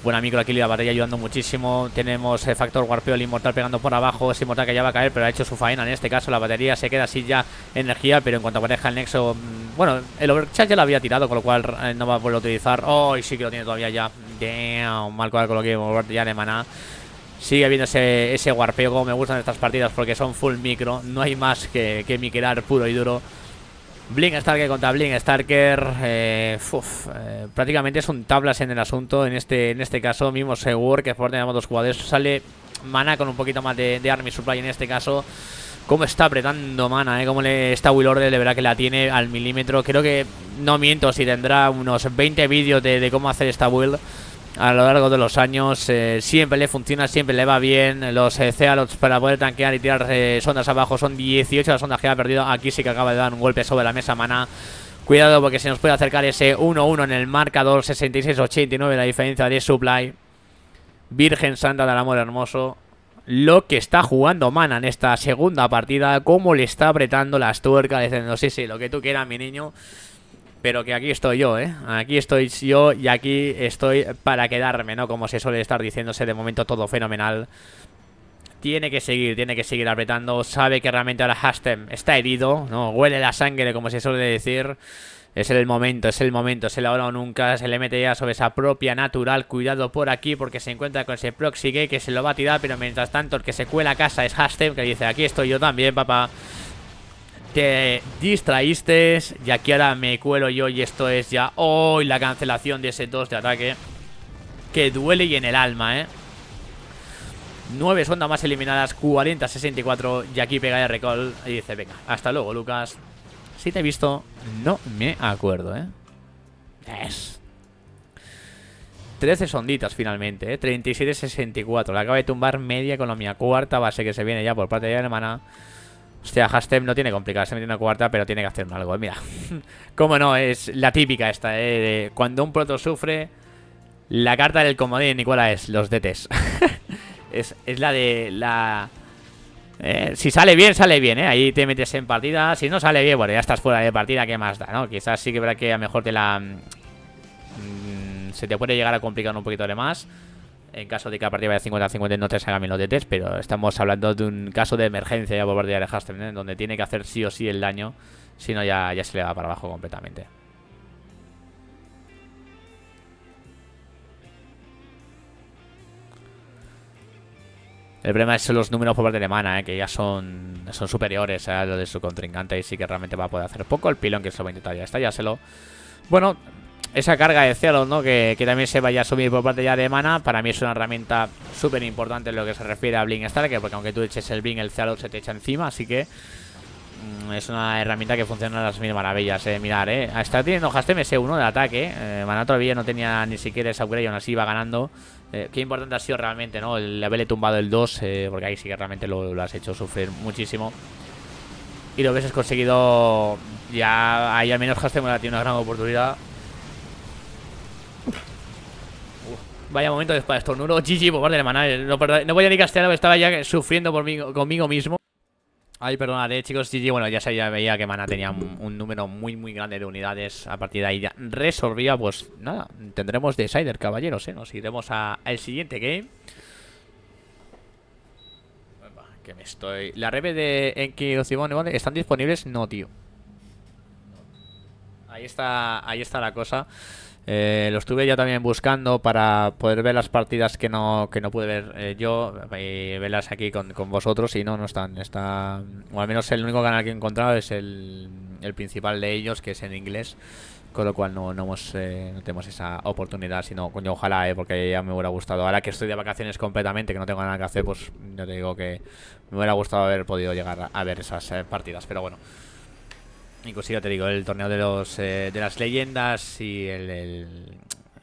buena micro aquí la batería ayudando muchísimo. Tenemos el eh, factor warpeo, el inmortal pegando por abajo. Ese inmortal que ya va a caer, pero ha hecho su faena. En este caso, la batería se queda así ya energía. Pero en cuanto aparezca el nexo, mm, bueno, el overcharge ya lo había tirado, con lo cual eh, no va a poder utilizar. Oh, y sí que lo tiene todavía ya. un mal cual con lo que ya de maná. Sigue habiendo ese, ese warpeo me gustan estas partidas porque son full micro. No hay más que, que puro y duro. Blink Starker contra Blink Starker. Eh, eh, prácticamente es un tablas en el asunto. En este, en este caso, mismo Segur, que por tenemos dos jugadores. Sale Mana con un poquito más de, Army Supply en este caso. Cómo está apretando Mana, ¿eh? Cómo le, esta Will Order de verdad que la tiene al milímetro. Creo que, no miento, si tendrá unos 20 vídeos de, de cómo hacer esta Will a lo largo de los años. Eh, siempre le funciona, siempre le va bien. Los Zealots eh, para poder tanquear y tirar eh, sondas abajo son 18 las sondas que ha perdido. Aquí sí que acaba de dar un golpe sobre la mesa mana. Cuidado porque se nos puede acercar ese 1-1 en el marcador. 66-89 la diferencia de supply. Virgen Santa del Amor Hermoso. Lo que está jugando Mana en esta segunda partida. Cómo le está apretando las tuercas. Diciendo, sí, sí, lo que tú quieras, mi niño pero que aquí estoy yo, ¿eh? Aquí estoy yo y aquí estoy para quedarme, ¿no? Como se suele estar diciéndose, de momento todo fenomenal. Tiene que seguir, tiene que seguir apretando. Sabe que realmente ahora Hastem está herido, ¿no? Huele la sangre, como se suele decir. Es el momento, es el momento, Se el ahora o nunca. Se le mete ya sobre esa propia natural. Cuidado por aquí porque se encuentra con ese Proxy Gay que se lo va a tirar. Pero mientras tanto, el que se cuela a casa es Hastem, que dice, aquí estoy yo también, papá te distraíste y aquí ahora me cuelo yo y esto es ya... hoy la cancelación de ese 2 de ataque que duele y en el alma, ¿eh? 9 sondas más eliminadas, 40-64 y aquí pega el recall y dice, venga, hasta luego Lucas. Si te he visto, no me acuerdo, ¿eh? 3. 13 sonditas finalmente, ¿eh? 37-64. La acaba de tumbar media economía. Cuarta base que se viene ya por parte de la hermana. Hostia, Hashtag no tiene complicado, tiene una cuarta, pero tiene que hacer algo. Eh, mira, cómo no, es la típica esta, eh, cuando un proto sufre, la carta del comodín, ¿y cuál es? Los dtes. es, es, la de la... Eh, si sale bien, sale bien, ¿eh? Ahí te metes en partida. Si no sale bien, bueno, ya estás fuera de partida, ¿qué más da, no? Quizás sí que verá que a mejor te la... Mm, se te puede llegar a complicar un poquito de más en caso de que a partir de 50-50 no te salgan menos de 3, pero estamos hablando de un caso de emergencia ya por de Hasten, ¿eh? donde tiene que hacer sí o sí el daño, si no ya, ya se le va para abajo completamente. El problema es los números por de mana, ¿eh? que ya son, son superiores ¿eh? a lo de su contrincante y sí que realmente va a poder hacer poco. El pilón que se lo va a intentar ya lo Bueno, esa carga de Zealot ¿no? Que, también se vaya a subir por parte ya de mana para mí es una herramienta súper importante en lo que se refiere a Bling Starker, porque aunque tú eches el Bling el Zealot se te echa encima, así que mm, es una herramienta que funciona a las mil maravillas, eh. Mirar, eh. Ah, está teniendo Hastem S1 de ataque, eh. Mana todavía no tenía ni siquiera esa upgrade, aún así iba ganando. Eh, qué importante ha sido realmente, ¿no? El haberle tumbado el 2, eh, porque ahí sí que realmente lo, has hecho sufrir muchísimo y lo hubieses conseguido ya ahí al menos ha tiene una gran oportunidad Vaya momento de estornudo. GG por parte de Maná. No, voy a ni castellano, estaba ya sufriendo por mí, conmigo mismo. Ay, perdonad, eh, chicos. GG, bueno, ya sabía, veía que Mana tenía un, número muy, muy grande de unidades. A partir de ahí ya resolvía, pues nada, tendremos Decider, caballeros, ¿eh? Nos iremos al siguiente game. Que me estoy... La rebe de Enki Ocibone, ¿Están disponibles? No, tío. Ahí está, ahí está la cosa. Eh, lo estuve yo también buscando para poder ver las partidas que no, que no pude ver eh, yo y verlas aquí con, con, vosotros y no, no están. Está, o al menos el único canal que he encontrado es el, principal de ellos, que es en inglés. Con lo cual no, no, hemos, eh, no tenemos esa oportunidad, sino coño, ojalá, eh, porque ya me hubiera gustado. Ahora que estoy de vacaciones completamente, que no tengo nada que hacer, pues yo te digo que me hubiera gustado haber podido llegar a, ver esas partidas. Pero bueno, Inclusive, te digo, el torneo de los eh, de las leyendas y el, el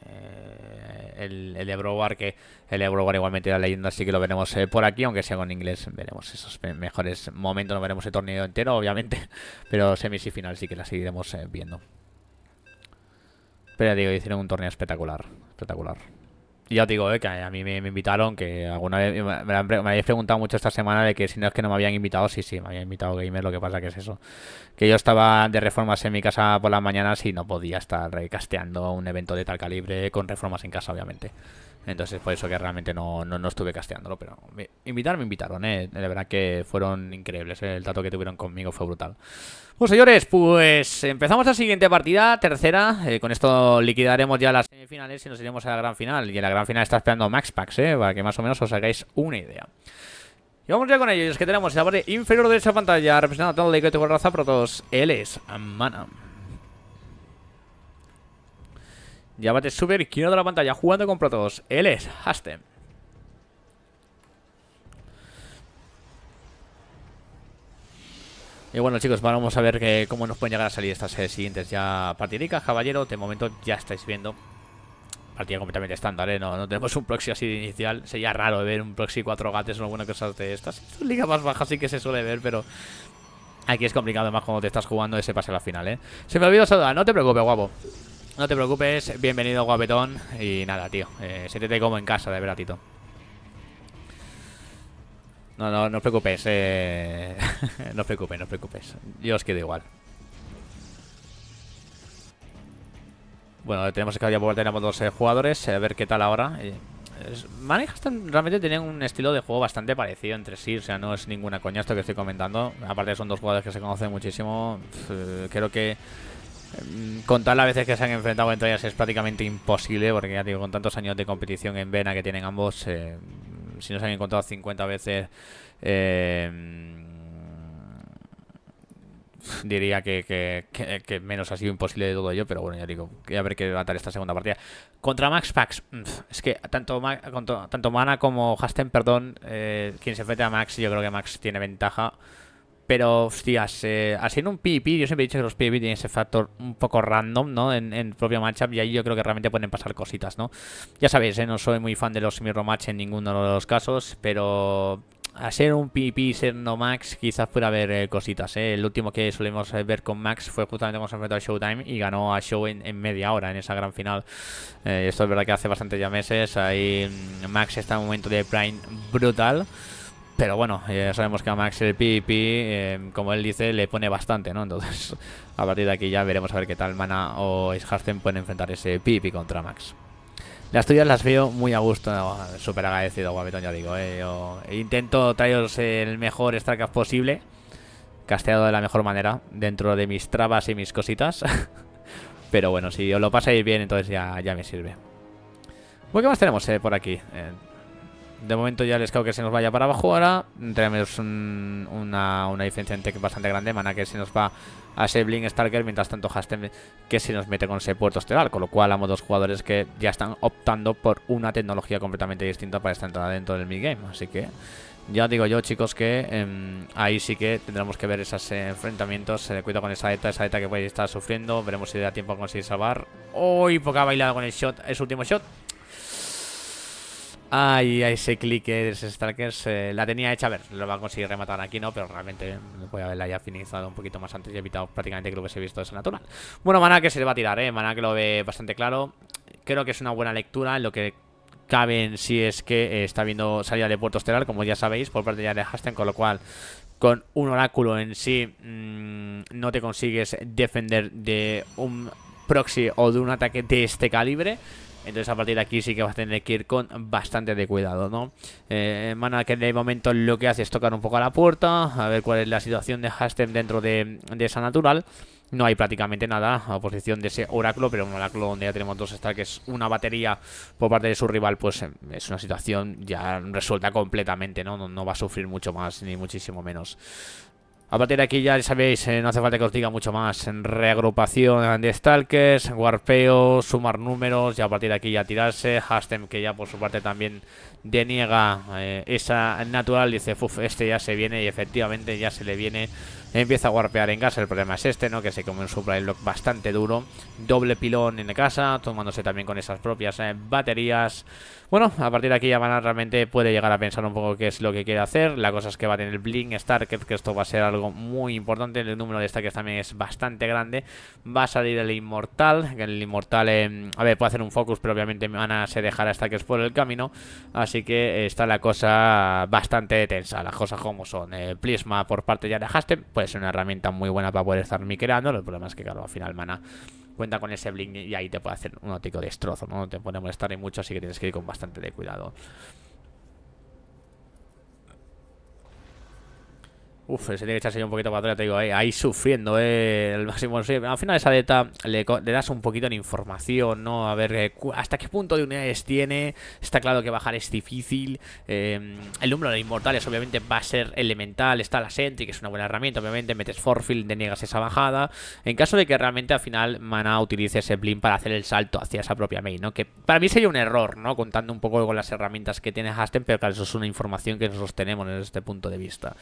eh, el, que el igualmente la leyenda, así que lo veremos eh, por aquí, aunque sea con inglés, veremos esos mejores momentos, no veremos el torneo entero, obviamente, pero semis y final sí que la seguiremos viendo. Pero ya digo, hicieron un torneo espectacular, espectacular ya digo, eh, que a mí me, invitaron, que alguna vez me, habéis preguntado mucho esta semana de que si no es que no me habían invitado, sí, sí, me habían invitado Gamer, lo que pasa que es eso. Que yo estaba de reformas en mi casa por las mañanas y no podía estar recasteando un evento de tal calibre con reformas en casa, obviamente. Entonces por eso que realmente no, no, estuve casteándolo, pero invitarme me invitaron, ¿eh? De verdad que fueron increíbles, ¿eh? el trato que tuvieron conmigo fue brutal. Pues señores, pues empezamos la siguiente partida, tercera, eh, con esto liquidaremos ya las semifinales y nos iremos a la gran final. Y en la gran final está esperando Max packs ¿eh? Para que más o menos os hagáis una idea. Y vamos ya con ellos, que tenemos en la parte inferior de esa pantalla, representando a todo el de raza, por todos, Él es Manam. Llámate super izquierdo de la pantalla jugando con Protoss Él es Hastem. Y bueno chicos, vamos a ver cómo nos pueden llegar a salir estas eh, siguientes ya partidicas, caballero. De momento ya estáis viendo. Partida completamente estándar, ¿eh? No, tenemos un proxy así de inicial. Sería raro ver un proxy 4 gates o alguna cosa de estas. una liga más baja sí que se suele ver, pero... Aquí es complicado más cuando te estás jugando ese pase a la final, ¿eh? Se me olvidó saludar, no te preocupes, guapo. No te preocupes, bienvenido guapetón Y nada, tío, eh, siéntete como en casa, de verdad, Tito No, no, no os preocupes eh... No os preocupes, no os preocupes Yo os quedo igual Bueno, tenemos que ya por tenemos dos jugadores eh, A ver qué tal ahora eh, manejas realmente tienen un estilo de juego bastante parecido entre sí, o sea, no es ninguna coña esto que estoy comentando. Aparte son dos jugadores que se conocen muchísimo. creo que Mm, con todas las veces que se han enfrentado entre ellas es prácticamente imposible, porque ya digo, con tantos años de competición en Vena que tienen ambos, eh, si no se han encontrado 50 veces, eh, diría que, menos ha sido imposible de todo ello, pero bueno, ya digo, a ver qué va a estar esta segunda partida. Contra Max Pax, es que tanto, tanto Mana como Hasten, perdón, eh, quien se enfrenta a Max, yo creo que Max tiene ventaja. Pero, hostias, eh, un PvP, yo siempre he dicho que los PvP tienen ese factor un poco random, ¿no? En, el propio matchup, y ahí yo creo que realmente pueden pasar cositas, ¿no? Ya sabéis, ¿eh? no soy muy fan de los semi match en ninguno de los casos, pero a un PvP ser no Max, quizás pueda haber eh, cositas. ¿eh? El último que solemos eh, ver con Max fue justamente cuando se enfrentó a Showtime y ganó a Show en, media hora en esa gran final. esto es verdad que hace bastante ya meses. Ahí mm, Max está en un momento de Prime brutal. Pero bueno, ya eh, sabemos que a Max el Pipi, eh, como él dice, le pone bastante, ¿no? Entonces, a partir de aquí ya veremos a ver qué tal Mana o Isharsten pueden enfrentar ese Pipi contra Max. Las tuyas las veo muy a gusto, súper agradecido, guapetón, ya digo. Eh. intento traeros el mejor StarCraft posible, casteado de la mejor manera, dentro de mis trabas y mis cositas. Pero bueno, si os lo pasáis bien, entonces ya, ya me sirve. Bueno, ¿qué más tenemos por aquí? de momento ya les el que se nos vaya para abajo ahora. Tenemos una, una, diferencia en tech bastante grande. Mana que se nos va a Blink Starker. Mientras tanto hasten que se nos mete con ese puerto estelar. Con lo cual ambos dos jugadores que ya están optando por una tecnología completamente distinta para esta entrada dentro del midgame. Así que ya digo yo chicos que em, ahí sí que tendremos que ver esos enfrentamientos. cuidado con esa ETA, esa ETA que puede estar sufriendo. Veremos si da tiempo a conseguir salvar. Uy, poca bailado con el shot, es último shot. Ay, ese clique de Starkers. la tenía hecha, a ver, lo va a conseguir rematar aquí, ¿no? Pero realmente voy a haberla ya finalizado un poquito más antes y he evitado prácticamente que lo hubiese visto de esa natural. Bueno, Maná que se le va a tirar, ¿eh? Maná que lo ve bastante claro. Creo que es una buena lectura lo que cabe en sí es que eh, está viendo salida de Puerto Estelar, como ya sabéis, por parte ya de Hasten, con lo cual con un oráculo en sí mm, no te consigues defender de un proxy o de un ataque de este calibre. Entonces a partir de aquí sí que vas a tener que ir con bastante de cuidado, ¿no? Eh, Mana que de momento lo que hace es tocar un poco a la puerta, a ver cuál es la situación de Hasten dentro de, esa natural. No hay prácticamente nada a oposición de ese oráculo, pero un oráculo donde ya tenemos dos que es una batería por parte de su rival, pues eh, es una situación ya resuelta completamente, ¿no? No, va a sufrir mucho más ni muchísimo menos. A partir de aquí ya sabéis, eh, no hace falta que os diga mucho más. reagrupación de stalkers, warpeo, sumar números y a partir de aquí ya tirarse. Hastem que ya por su parte también deniega eh, esa natural. Dice, uff, este ya se viene y efectivamente ya se le viene Empieza a warpear en casa, el problema es este, ¿no? Que se come un supply lock bastante duro. Doble pilón en casa, tomándose también con esas propias eh, baterías. Bueno, a partir de aquí ya van a, realmente puede llegar a pensar un poco qué es lo que quiere hacer. La cosa es que va a tener bling, Starket, que esto va a ser algo muy importante. El número de que también es bastante grande. Va a salir el Inmortal, que el Inmortal, eh, a ver, puede hacer un focus, pero obviamente van a se a es por el camino. Así que está la cosa bastante tensa, las cosas como son. El eh, Plisma por parte ya de pues es una herramienta muy buena para poder estar micrando El problema es que, claro, al final mana cuenta con ese blink y ahí te puede hacer un ótico destrozo, ¿no? Te puede molestar ni mucho, así que tienes que ir con bastante de cuidado. Uf, se tiene que echarse un poquito para atrás, te digo, eh, ahí sufriendo, eh, el máximo. al final esa letra le, das un poquito de información, ¿no? A ver eh, hasta qué punto de unidades tiene. Está claro que bajar es difícil. Em, el número de inmortales obviamente va a ser elemental. Está la Sentry, que es una buena herramienta, obviamente. Metes Forfield, deniegas esa bajada. En caso de que realmente al final Mana utilice ese blimp para hacer el salto hacia esa propia main, ¿no? Que para mí sería un error, ¿no? Contando un poco con las herramientas que tiene Hasten, pero claro, eso es una información que nosotros tenemos desde este punto de vista.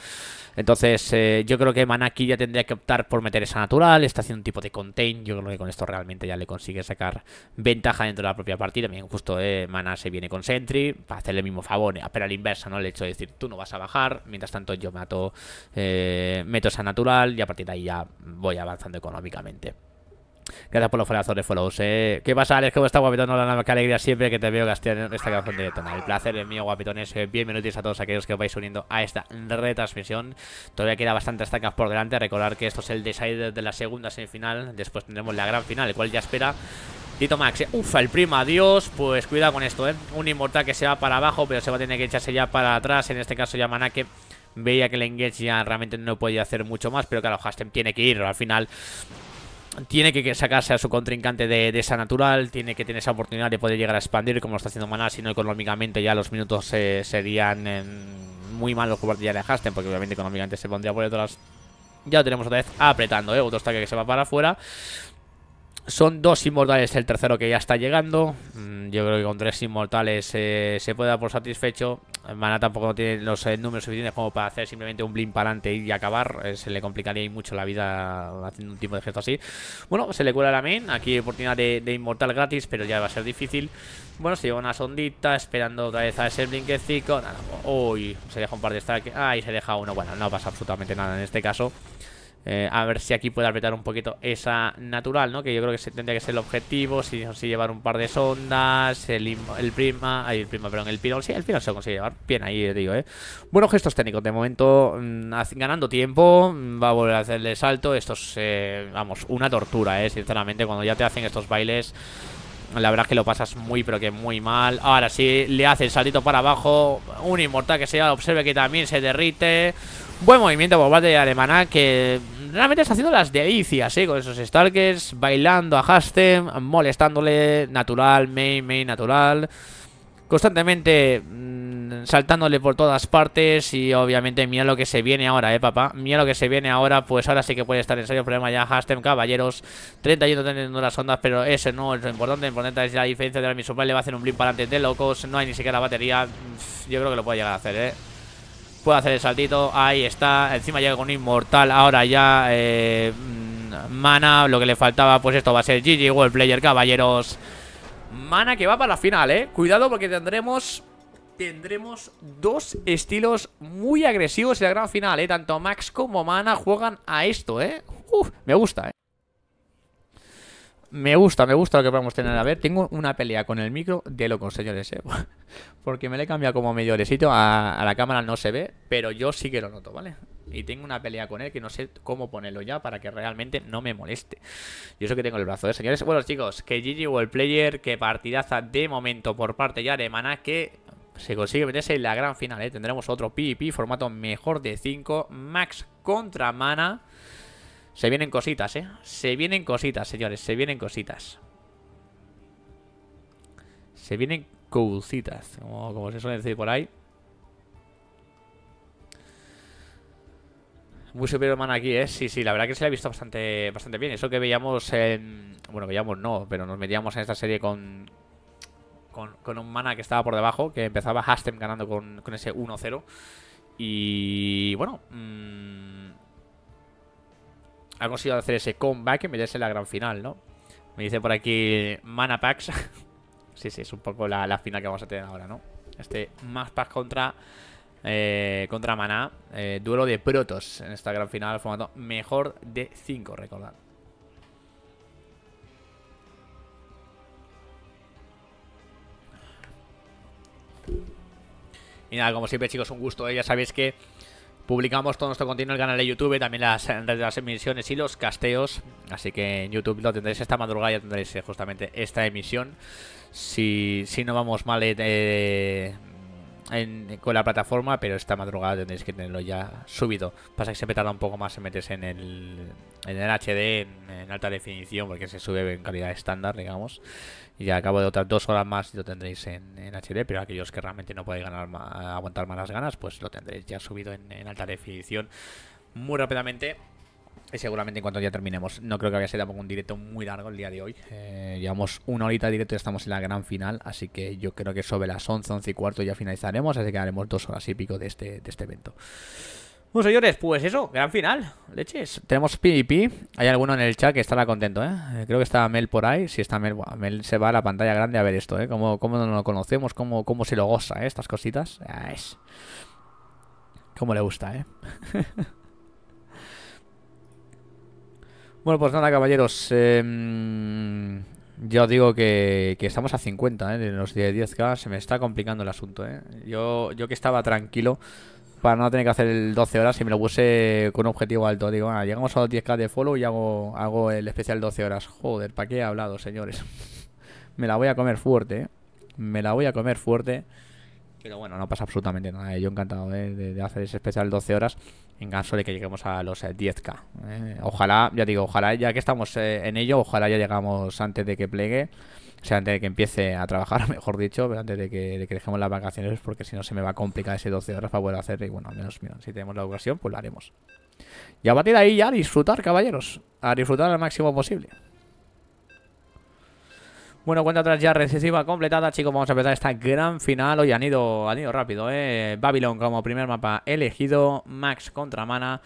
Entonces, entonces, eh, yo creo que aquí ya tendría que optar por meter esa natural. Está haciendo un tipo de contain. Yo creo que con esto realmente ya le consigue sacar ventaja dentro de la propia partida. También justo eh, Mana se viene con Sentry para hacerle el mismo favor. Eh, pero al la inversa, ¿no? El hecho de decir, tú no vas a bajar. Mientras tanto, yo mato, eh, meto esa natural y a partir de ahí ya voy avanzando económicamente. Gracias por los folazos de follows, eh. ¿Qué pasa, Alex? ¿Cómo está, guapitón? Hola, alegría siempre que te veo en esta canción directa. El placer es mío, guapitones. Eh, bienvenidos a todos aquellos que os vais uniendo a esta retransmisión. Todavía queda bastante tacas por delante. Recordar que esto es el decider de la segunda semifinal. Después tendremos la gran final, el cual ya espera Tito Max, eh. Ufa, el primo, adiós Pues cuidado con esto, eh Un inmortal que se va para abajo Pero se va a tener que echarse ya para atrás En este caso ya Que Veía que el engage ya realmente no podía hacer mucho más Pero claro, Hashem tiene que ir Al final tiene que sacarse a su contrincante de, esa natural, tiene que tener esa oportunidad de poder llegar a expandir, como lo está haciendo Maná, Si no, económicamente ya los minutos eh, serían eh, muy malos parte ya de Hasten, porque obviamente económicamente se pondría por detrás. Ya lo tenemos otra vez apretando, ¿eh? Otro ataque que se va para afuera. Son dos inmortales el tercero que ya está llegando. Mm, yo creo que con tres inmortales eh, se puede dar por satisfecho. Mana tampoco tiene los eh, números suficientes como para hacer simplemente un blink para adelante y acabar. Eh, se le complicaría mucho la vida haciendo un tipo de gesto así. Bueno, se le cuela la main. Aquí oportunidad de, inmortal gratis, pero ya va a ser difícil. Bueno, se lleva una sondita esperando otra vez a ese blinquecico. uy, se deja un par de stacks. ahí se deja uno. Bueno, no pasa absolutamente nada en este caso. Eh, a ver si aquí puede apretar un poquito esa natural, ¿no? Que yo creo que se, tendría que ser el objetivo. Si, llevar un par de sondas, el, el prima, el prima, perdón, el pirón. Sí, el pirón se consigue llevar. Bien ahí, eh, digo, ¿eh? Buenos gestos técnicos. De momento, mm, ganando tiempo, mm, va a volver a hacerle salto. Esto es, eh, vamos, una tortura, ¿eh? Sinceramente, cuando ya te hacen estos bailes. La verdad es que lo pasas muy, pero que muy mal Ahora sí, le hace el saltito para abajo Un inmortal que se observe que también se derrite Buen movimiento por parte de Alemana que realmente está haciendo las delicias, ¿eh? Con esos Stalkers, bailando a Hastem, molestándole, natural, main, main, natural. Constantemente mm, saltándole por todas partes y obviamente mira lo que se viene ahora, ¿eh, papá? Mira lo que se viene ahora, pues ahora sí que puede estar en serio problema ya Hastem, caballeros. 31 teniendo las ondas, pero eso no es lo importante. Lo importante es la diferencia de la misopal, le va a hacer un blip para adelante de locos, no hay ni siquiera la batería. Yo creo que lo puede llegar a hacer, ¿eh? Puede hacer el saltito, ahí está Encima llega con Inmortal, ahora ya eh, mm, Mana, lo que le faltaba Pues esto va a ser GG World Player, caballeros Mana que va para la final, eh Cuidado porque tendremos Tendremos dos estilos Muy agresivos en la gran final, eh Tanto Max como Mana juegan a esto, eh Uf, me gusta, eh me gusta, me gusta lo que podemos tener. A ver, tengo una pelea con el micro de locos, señores, ¿eh? Porque me le he cambiado como medio A, la cámara no se ve, pero yo sí que lo noto, ¿vale? Y tengo una pelea con él que no sé cómo ponerlo ya para que realmente no me moleste. Yo eso que tengo el brazo, ¿eh, señores? Bueno, chicos, que GG o el player, que partidaza de momento por parte ya de Mana que se consigue meterse en la gran final, ¿eh? Tendremos otro PvP, formato mejor de 5, Max contra Mana se vienen cositas, ¿eh? Se vienen cositas, señores. Se vienen cositas. Se vienen cositas. como, se suele decir por ahí. Muy mana aquí, ¿eh? Sí, sí, la verdad que se le ha visto bastante, bastante bien. Eso que veíamos en... Bueno, veíamos no, pero nos metíamos en esta serie con... Con, un mana que estaba por debajo, que empezaba Hastem ganando con, con ese 1-0. Y... Bueno... Mmm, ha conseguido hacer ese comeback y meterse en la gran final, ¿no? Me dice por aquí Mana Packs. sí, sí, es un poco la, la, final que vamos a tener ahora, ¿no? Este Maspax contra, eh, contra Mana. Eh, duelo de protos en esta gran final, formato mejor de 5, recordad. Y nada, como siempre chicos, un gusto, eh, ya sabéis que Publicamos todo nuestro contenido en el canal de YouTube, también las, las emisiones y los casteos. Así que en YouTube lo tendréis esta madrugada, Y tendréis eh, justamente esta emisión. Si, si no vamos mal, eh, con la plataforma, pero esta madrugada tendréis que tenerlo ya subido. Pasa que se tarda un poco más en metes en el, en el HD, en, alta definición, porque se sube en calidad estándar, digamos. Y ya acabo cabo de otras dos horas más lo tendréis en, HD, pero aquellos que realmente no podéis ganar, aguantar más las ganas, pues lo tendréis ya subido en alta definición muy rápidamente. Y seguramente en cuanto ya terminemos. No creo que vaya a ser tampoco un directo muy largo el día de hoy. Eh, llevamos una horita de directo y estamos en la gran final. Así que yo creo que sobre las 11, 11 y cuarto ya finalizaremos. Así que haremos dos horas y pico de este, de este evento. Bueno, señores, pues eso, gran final. Leches. Tenemos PvP. Hay alguno en el chat que estará contento, ¿eh? ¿eh? Creo que está Mel por ahí. Si está Mel, Mel se va a la pantalla grande a ver esto, ¿eh? Cómo, cómo no lo conocemos, cómo, cómo se lo goza, eh, Estas cositas. Ah, es... Cómo le gusta, ¿eh? Bueno, pues nada, caballeros. Em, yo digo que, estamos a 50, ¿eh? los 10k. Se me está complicando el asunto, ¿eh? Yo, yo que estaba tranquilo para no tener que hacer el 12 horas y me lo puse con un objetivo alto. Digo, ah, llegamos a los 10k de follow y hago, hago el especial 12 horas. Joder, ¿para qué he hablado, señores? me la voy a comer fuerte, eh. Me la voy a comer fuerte. Pero bueno, no pasa absolutamente nada. ¿eh? Yo encantado de, hacer ese especial 12 horas en caso de que lleguemos a los 10k. Eh, ¿eh? ojalá, ya digo, ojalá ya que estamos en ello, ojalá ya llegamos antes de que plegue. O sea, antes de que empiece a trabajar, mejor dicho, antes de que, dejemos las vacaciones, porque si no se me va a complicar ese 12 horas para poder hacer. Y bueno, al menos, mira, si tenemos la ocasión, pues lo haremos. Y a partir de ahí ya a disfrutar, caballeros. A disfrutar al máximo posible. Bueno, cuenta atrás ya recesiva completada, chicos. Vamos a empezar esta gran final. Hoy han ido, han ido rápido, ¿eh? Babylon como primer mapa elegido. Max contra Mana.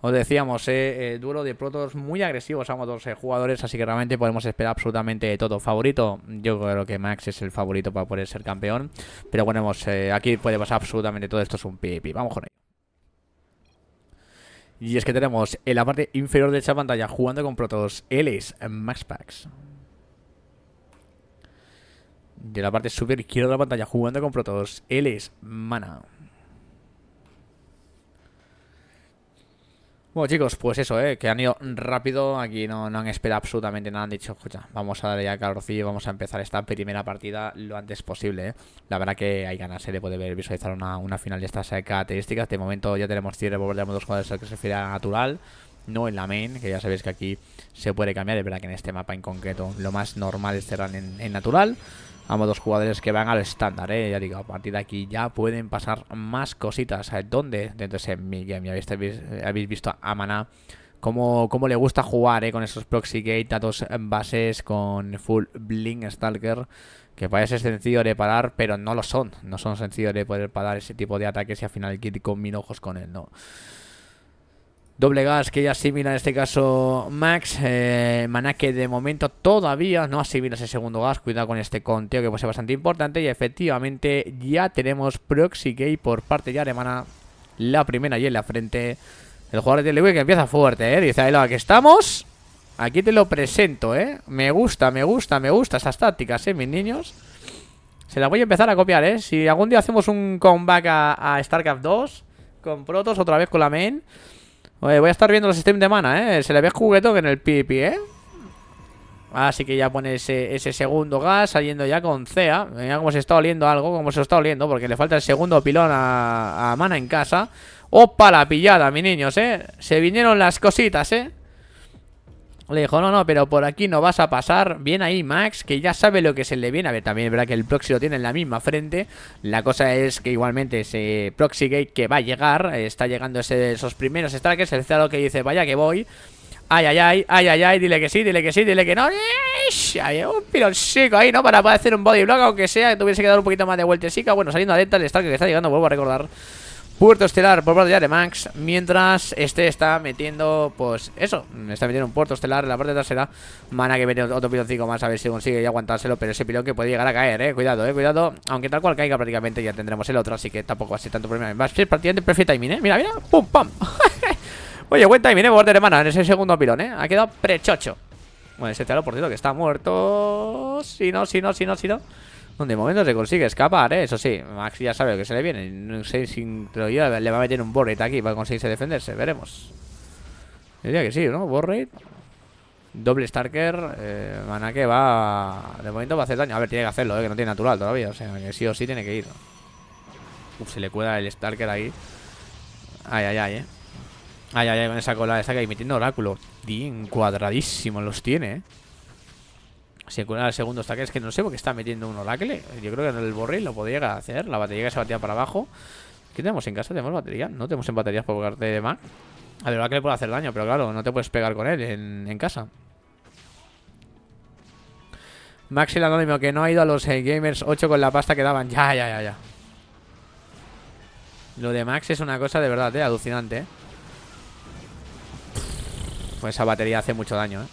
Os decíamos, eh, eh duelo de protos muy agresivos ambos dos eh, jugadores, así que realmente podemos esperar absolutamente todo. Favorito, yo creo que Max es el favorito para poder ser campeón, pero bueno, eh, aquí puede pasar absolutamente todo. Esto es un pipi, vamos con ello. Y es que tenemos en la parte inferior de esta pantalla, jugando con protos, L Max Pax de la parte superior izquierda de la pantalla jugando con Protoss. Él es Mana. Bueno chicos, pues eso, ¿eh? que han ido rápido, aquí no, han esperado absolutamente nada, han dicho, escucha, vamos a darle ya calorcillo, vamos a empezar esta primera partida lo antes posible, eh". la verdad que hay ganas se eh, le puede ver, visualizar una, final de estas eh, características, de momento ya tenemos cierre por volvemos dos jugadores que se refiere a natural, no en la main, que ya sabéis que aquí se puede cambiar, es verdad que en este mapa en concreto lo más normal es cerrar en, en natural, Ambos dos jugadores que van al estándar, ¿eh? ya digo, a partir de aquí ya pueden pasar más cositas. Eh, ¿Dónde? Dentro de ese ya habéis, eh, habéis visto a Mana, cómo, cómo le gusta jugar ¿eh? con esos proxy gate a En bases, con full bling stalker, que parece sencillo de parar, pero no lo son. No son sencillos de poder parar ese tipo de ataques y al final el kit con mil ojos con él, no. Doble gas que ya asimila en este caso Max. Eh, Maná que de momento todavía no asimila ese segundo gas. Cuidado con este conteo que puede ser bastante importante. Y efectivamente ya tenemos Proxy Gay por parte de Aremana. La primera y en la frente. El jugador de TLV que empieza fuerte, ¿eh? Dice, ahí lo que estamos. Aquí te lo presento, ¿eh? Me gusta, me gusta, me gusta esas tácticas, ¿eh, mis niños? Se las voy a empezar a copiar, ¿eh? Si algún día hacemos un comeback a, a StarCraft 2 con Protos otra vez con la main voy a estar viendo los streams de mana, ¿eh? Se le ve juguetón en el pipi, ¿eh? Así que ya pone ese, segundo gas saliendo ya con CEA. Mira cómo se está oliendo algo, como se está oliendo, porque le falta el segundo pilón a, mana en casa. ¡Opa, la pillada, mi niños, eh! Se vinieron las cositas, ¿eh? Le dijo, no, no, pero por aquí no vas a pasar. Bien ahí, Max, que ya sabe lo que se le viene. A ver, también es verdad que el proxy lo tiene en la misma frente. La cosa es que igualmente ese proxy gate que va a llegar, está llegando ese, esos primeros strikers, el estado que dice, vaya que voy. Ay, ay, ay, ay, ay, ay, dile que sí, dile que sí, dile que no. Hay un piloncico ahí, ¿no? Para poder hacer un body block, aunque sea que tuviese que dar un poquito más de vueltecica. Bueno, saliendo adentro el que está llegando, vuelvo a recordar. Puerto estelar por parte de Aremax Mientras este está metiendo Pues eso, está metiendo un puerto estelar En la parte trasera, mana que viene otro pilón más A ver si consigue aguantárselo, pero ese pilón que puede llegar a caer Eh, cuidado, eh, cuidado Aunque tal cual caiga prácticamente ya tendremos el otro Así que tampoco va tanto problema, va a ser prácticamente perfecto timing, eh Mira, mira, pum, pam Oye, buen timing, eh, border de mana en ese segundo pilón, eh Ha quedado prechocho Bueno, ese tealo por cierto que está muerto Si no, si no, si no, si no de momento se consigue escapar, ¿eh? Eso sí, Max ya sabe lo que se le viene. No sé si le va a meter un borrate aquí para conseguirse defenderse. Veremos. Diría que sí, ¿no? Borrate. Doble Starker. Eh, que va. De momento va a hacer daño. A ver, tiene que hacerlo, ¿eh? Que no tiene natural todavía. O sea, que sí o sí tiene que ir. Uf, se le cuela el Starker ahí. Ay, ay, ay, ¿eh? Ay, ay, ay, con esa cola. Esa que metiendo oráculo. Bien cuadradísimo los tiene, ¿eh? Si encuentra el segundo que es que no sé porque está metiendo un oracle. Yo creo que en el borril lo podría hacer. La batería que se batía para abajo. ¿Qué tenemos en casa? ¿Tenemos batería? No tenemos en baterías Para parte de Mac. ver, oracle puede hacer daño, pero claro, no te puedes pegar con él en, casa. Max el anónimo que no ha ido a los eh, gamers 8 con la pasta que daban. Ya, ya, ya, ya. Lo de Max es una cosa de verdad, eh, alucinante. Eh. Pues esa batería hace mucho daño, eh.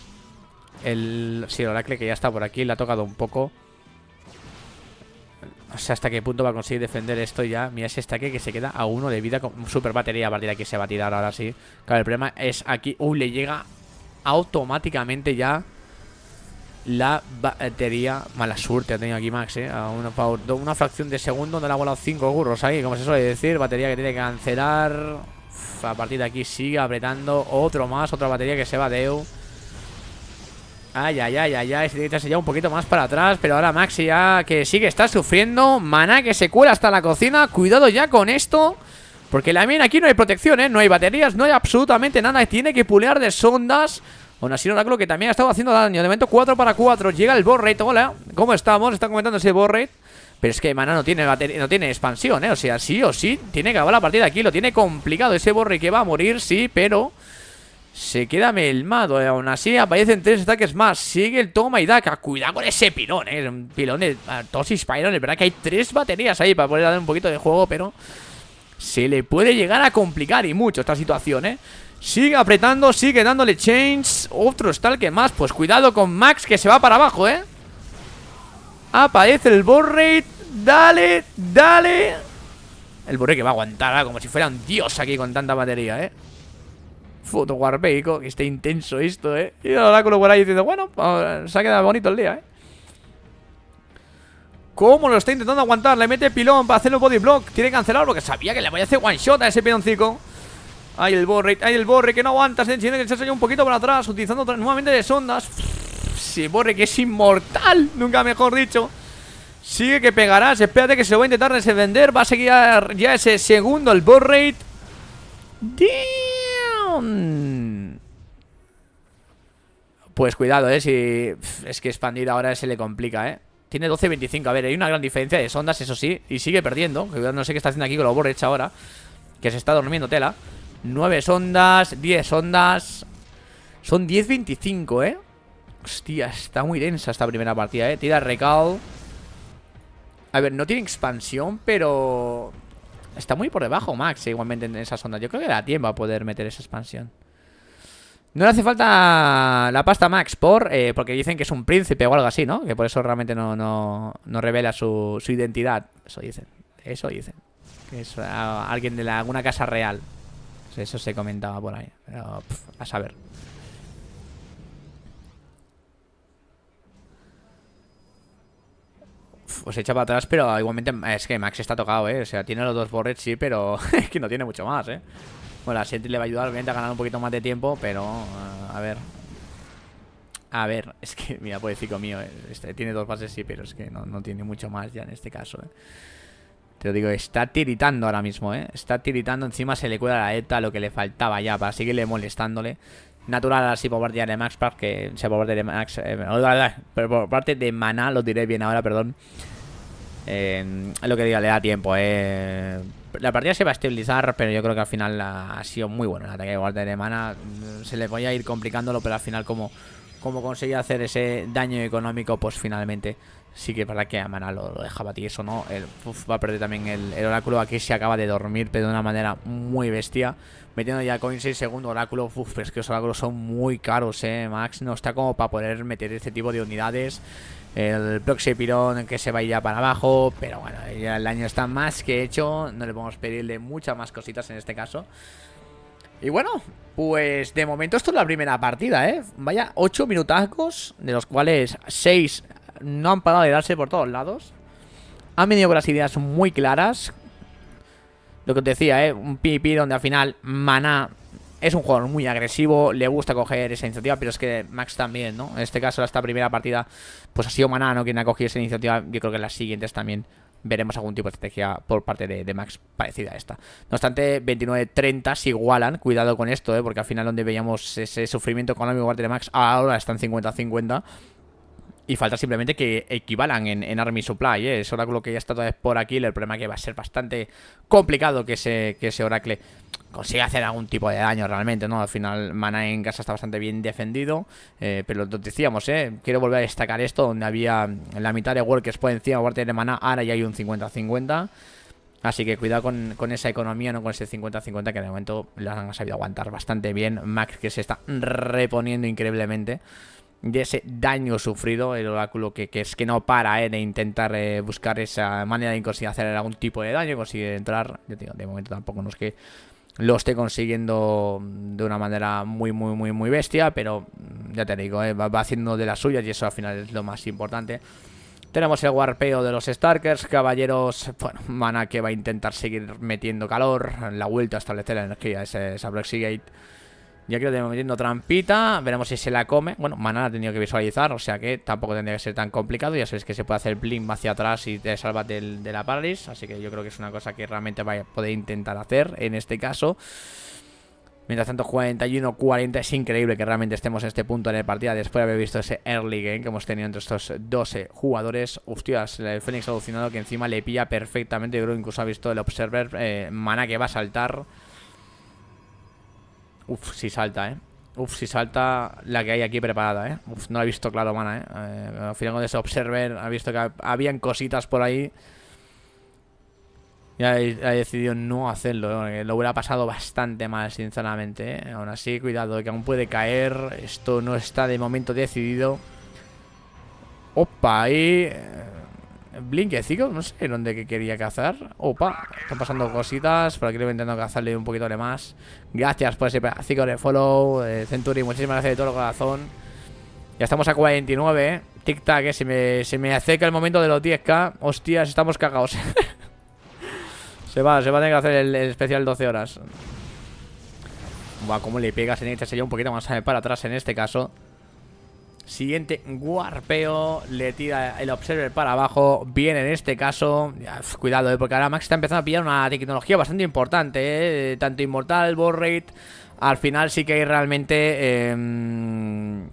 El, sí, que ya está por aquí, le ha tocado un poco. O sea, hasta qué punto va a conseguir defender esto ya. Mira ese estaque que se queda a uno de vida con super batería. A partir de aquí se va a tirar ahora sí. Claro, el problema es aquí. Uy, le llega automáticamente ya la batería. Mala suerte ha tenido aquí Max, ¿eh? A una, fracción de segundo donde le ha volado 5 gurros ahí, como se suele decir. Batería que tiene que cancelar. a partir de aquí sigue apretando. Otro más, otra batería que se va de Deu. Ay, ay, ay, ay, ay, se tiene que ya un poquito más para atrás Pero ahora Maxi ya que sigue, está sufriendo Maná que se cuela hasta la cocina Cuidado ya con esto Porque la mina aquí no hay protección, ¿eh? No hay baterías, no hay absolutamente nada Y Tiene que pulear de sondas Aún así, Oráculo que también ha estado haciendo daño De momento 4 para 4, llega el Borret, Hola, ¿cómo estamos? Está comentando ese Borret, pero es que Maná no tiene, no tiene expansión, ¿eh? O sea, sí o sí, tiene que acabar la partida aquí. Lo tiene complicado ese Borret que va a morir, sí, pero se queda melmado. Eh. Aún así aparecen tres ataques más. Sigue el toma y daca. Cuidado con ese pilón, eh. Un pilón de ah, Tosis Pyron. Es verdad que hay tres baterías ahí para poder darle un poquito de juego, pero se le puede llegar a complicar y mucho esta situación, eh. Sigue apretando, sigue dándole chains. Otro que más. Pues cuidado con Max que se va para abajo, eh. Aparece el Borrate. Dale, dale. El Borre que va a aguantar, ah, como si fuera un dios aquí con tanta batería, eh fotoguarbeico, que esté intenso esto, ¿eh? Y el oráculo por ahí diciendo, bueno, se ha quedado bonito el día, ¿eh? ¿Cómo lo está intentando aguantar? Le mete pilón para hacer un body block. Tiene que cancelarlo porque sabía que le voy a hacer one shot a ese pilóncico. Ahí el borre, ahí el borre que no aguanta. Se enciende que se un poquito para atrás, utilizando nuevamente de sondas. Se borre que es inmortal, nunca mejor dicho. Sigue que pegarás. Espérate que se lo va a intentar desvender. Va a seguir ya ese segundo el Borre rate. Mm, pues cuidado, eh, si... Es que expandir ahora se le complica, eh Tiene 12-25, a ver, hay una gran diferencia de sondas, eso sí Y sigue perdiendo, no sé qué está haciendo aquí con los borrecha ahora Que se está durmiendo tela 9 sondas, 10 sondas Son 10-25, eh Hostia, está muy densa esta primera partida, eh Tira recal A ver, no tiene expansión, pero... Está muy por debajo Max, igualmente en esa sonda. Yo creo que da tiempo a poder meter esa expansión. No le hace falta la pasta Max por eh, porque dicen que es un príncipe o algo así, ¿no? Que por eso realmente no, revela su, identidad. Eso dicen. Eso dicen. Que es ah, alguien de alguna casa real. Eso se comentaba por ahí. Pero, a saber. pues echa para atrás, pero igualmente eh, es que Max está tocado, ¿eh? O sea, tiene los dos borrets, sí, pero es que no tiene mucho más, ¿eh? Bueno, la Sentry le va a ayudar, obviamente, a ganar un poquito más de tiempo, pero... Eh, a ver... A ver, es que, mira, puede mío, ¿eh? este, tiene dos bases, sí, pero es que no, tiene mucho más ya en este caso, eh. Te lo digo, está tiritando ahora mismo, ¿eh? Está tiritando, encima se le cuela la ETA, lo que le faltaba ya, para seguirle molestándole natural así por parte de Max Park, que sea por de Max, eh, pero por parte de Mana lo diré bien ahora, perdón. Eh, lo que diga, le da tiempo, eh. La partida se va a estabilizar, pero yo creo que al final ha sido muy bueno el ataque de guardia de mana mm, Se le voy a ir complicándolo, pero al final como, como conseguí hacer ese daño económico, pues finalmente Sí que para que a lo, lo dejaba ti, eso no. El, va a perder también el, oráculo. Aquí se acaba de dormir, pero de una manera muy bestia. Metiendo ya coins 6 segundo oráculo. Uf, es que los oráculos son muy caros, eh, Max. No está como para poder meter este tipo de unidades. El Proxy Pirón que se va ya para abajo. Pero bueno, ya el daño está más que hecho. No le podemos pedirle muchas más cositas en este caso. Y bueno, pues de momento esto es la primera partida, ¿eh? Vaya, 8 minutacos, de los cuales 6 no han parado de darse por todos lados. Han venido con las ideas muy claras. Lo que os decía, ¿eh? un PvP donde al final Maná es un jugador muy agresivo, le gusta coger esa iniciativa, pero es que Max también, ¿no? En este caso, esta primera partida, pues ha sido Mana, ¿no? Quien ha cogido esa iniciativa. Yo creo que en las siguientes también veremos algún tipo de estrategia por parte de, Max parecida a esta. No obstante, 29-30 se igualan. Cuidado con esto, ¿eh? Porque al final donde veíamos ese sufrimiento económico misma parte de Max, ahora están 50-50. Y falta simplemente que equivalan en, Army Supply, ¿eh? Es oráculo que ya está vez por aquí. El problema es que va a ser bastante complicado que ese, que Oracle consiga hacer algún tipo de daño realmente, ¿no? Al final, Mana en casa está bastante bien defendido. Eh, pero lo decíamos, ¿eh? Quiero volver a destacar esto, donde había la mitad de Workers por encima, parte de Mana, ahora ya hay un 50-50. Así que cuidado con, esa economía, no con ese 50-50 que de momento la han sabido aguantar bastante bien. Max que se está reponiendo increíblemente de ese daño sufrido, el oráculo que, es que no para eh, de intentar eh, buscar esa manera de conseguir hacer algún tipo de daño, consigue entrar, de momento tampoco nos es que lo esté consiguiendo de una manera muy, muy, muy, muy bestia, pero mm, ya te digo, eh, va, haciendo de las suyas y eso al final es lo más importante. Tenemos el warpeo de los Starkers, caballeros, bueno, mana que va a intentar seguir metiendo calor, en la vuelta a establecer la energía, ese, esa Brexigate. Gate ya creo que tenemos metiendo trampita. Veremos si se la come. Bueno, maná ha tenido que visualizar, o sea que tampoco tendría que ser tan complicado. Ya sabéis que se puede hacer blink hacia atrás y te salvas del, de la parálisis. Así que yo creo que es una cosa que realmente va a poder intentar hacer en este caso. Mientras tanto, 41-40 es increíble que realmente estemos en este punto en la partida después de haber visto ese early game que hemos tenido entre estos 12 jugadores. Hostias, el Fénix alucinado que encima le pilla perfectamente. Yo creo que incluso ha visto el Observer eh, mana que va a saltar. Uf, si salta, ¿eh? Uf, si salta la que hay aquí preparada, ¿eh? Uf, no la he visto claro, mana, ¿eh? eh al final cuando se observer ha visto que habían cositas por ahí. Y ha decidido no hacerlo, eh, lo hubiera pasado bastante mal, sinceramente. Eh. Aún así, cuidado, que aún puede caer. Esto no está de momento decidido. Opa, ahí... Blinquecico, no sé dónde que quería cazar Opa, están pasando cositas Por aquí le voy intentando cazarle un poquito de más Gracias por ese pedacito de follow eh, Centuri, Century, muchísimas gracias de todo el corazón Ya estamos a 49 Tic tac, eh. eh se, me, acerca el momento de los 10k Hostias, estamos cagados Se va, se va a tener que hacer el, especial 12 horas Buah, cómo le pegas en esta Sería un poquito más eh, para atrás en este caso Siguiente guarpeo. Le tira el Observer para abajo. Bien en este caso. cuidado, eh, porque ahora Max está empezando a pillar una tecnología bastante importante. Eh, tanto Inmortal, Borrate. Al final sí que hay realmente... Em,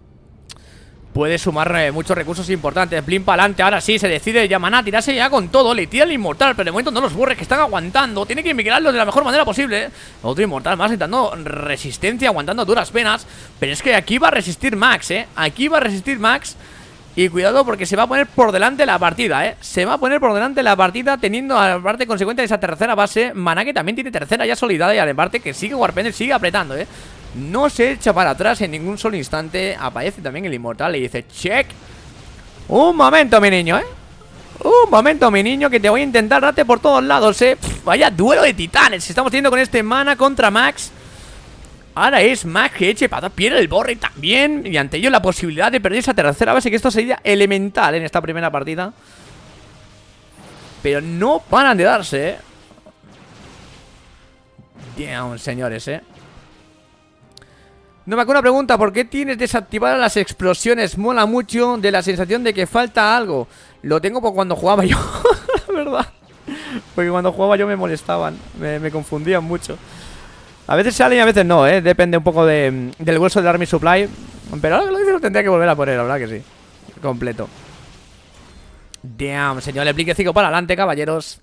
puede sumar eh, muchos recursos importantes. Blin adelante, ahora sí, se decide ya, maná, tirarse ya con todo. Le tira el inmortal, pero de momento no los burres que están aguantando. Tiene que emigrarlo de la mejor manera posible. Eh. Otro inmortal más intentando resistencia, aguantando duras penas. Pero es que aquí va a resistir Max, ¿eh? Aquí va a resistir Max. Y cuidado porque se va a poner por delante la partida, ¿eh? Se va a poner por delante la partida teniendo parte consecuente de esa tercera base. Maná que también tiene tercera ya solidada y además que sigue Warpender, sigue apretando, ¿eh? No se echa para atrás en ningún solo instante Aparece también el inmortal y dice Check Un momento, mi niño, ¿eh? Un momento, mi niño, que te voy a intentar darte por todos lados, ¿eh? vaya duelo de titanes Estamos teniendo con este mana contra Max Ahora es Max que eche para pierde el borre también Y ante ello la posibilidad de perder esa tercera base Que esto sería elemental en esta primera partida Pero no paran de darse, ¿eh? Damn, señores, ¿eh? No me hago una pregunta, ¿por qué tienes desactivadas las explosiones? Mola mucho de la sensación de que falta algo. Lo tengo por cuando jugaba yo, la verdad. Porque cuando jugaba yo me molestaban, me, confundían mucho. A veces sale y a veces no, ¿eh? Depende un poco del hueso de Army Supply. Pero ahora que lo dice lo tendría que volver a poner, la verdad que sí. Completo. Damn, señor, le aplique para adelante, caballeros.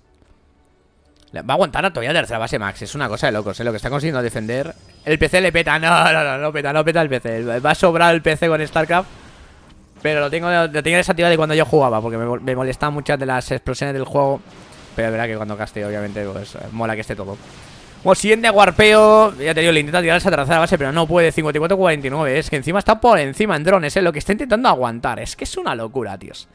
Va a aguantar a todavía la tercera base Max. Es una cosa de locos, ¿eh? Lo que está consiguiendo defender. El PC le peta. No, no, no, no peta, no peta el PC. Va a sobrar el PC con StarCraft. Pero lo tengo, lo tenía desactivado de cuando yo jugaba. Porque me, me molestaban muchas de las explosiones del juego. Pero es verdad que cuando casteo, obviamente, pues eh, mola que esté todo. Como siguiente guarpeo, ya te digo, le intenta tirar esa tercera base, pero no puede. 54-49, es que encima está por encima en drones, es ¿eh? Lo que está intentando aguantar. Es que es una locura, tíos.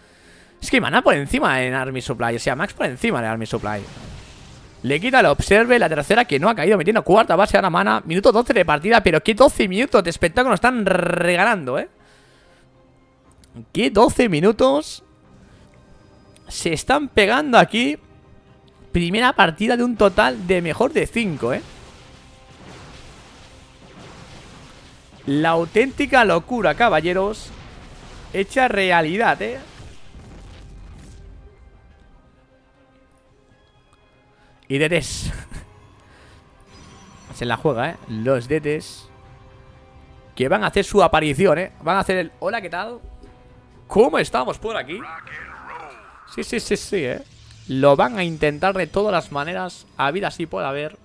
Es que mana por encima en Army Supply. O sea, Max por encima en Army Supply. Le quita la observe, la tercera que no ha caído metiendo cuarta base a la mana. Minuto 12 de partida, pero qué 12 minutos de espectáculo nos están regalando, ¿eh? Qué 12 minutos se están pegando aquí. Primera partida de un total de mejor de 5, ¿eh? La auténtica locura, caballeros. Hecha realidad, ¿eh? Y Detes. Se la juega, ¿eh? Los Detes. Que van a hacer su aparición, ¿eh? Van a hacer el... Hola, ¿qué tal? ¿Cómo estamos por aquí? Sí, sí, sí, sí, ¿eh? Lo van a intentar de todas las maneras, a vida sí puede haber.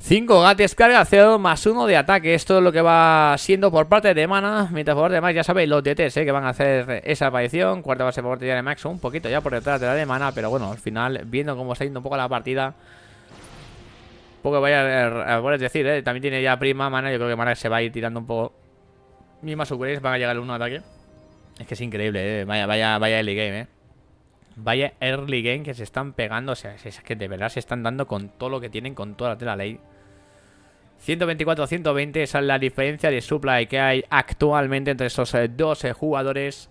5 gates carga, 0 más 1 de ataque. Esto es lo que va siendo por parte de Mana. Mientras por parte ya sabéis, los DTs eh, que van a hacer esa aparición. Cuarta base por parte de Max, un poquito ya por detrás de la de Mana. Pero bueno, al final, viendo cómo está yendo un poco la partida. Un Poco vaya a er, es decir, eh, también tiene ya prima Mana. Yo creo que Mana se va a ir tirando un poco. Misma subgrace, van a llegar el 1 ataque. Es que es increíble, eh, vaya, vaya, vaya early game, eh. Vaya early game que se están pegando. O sea, es que de verdad se están dando con todo lo que tienen, con toda la tela ley. 124-120, esa es la diferencia de supply que hay actualmente entre esos eh, dos eh, jugadores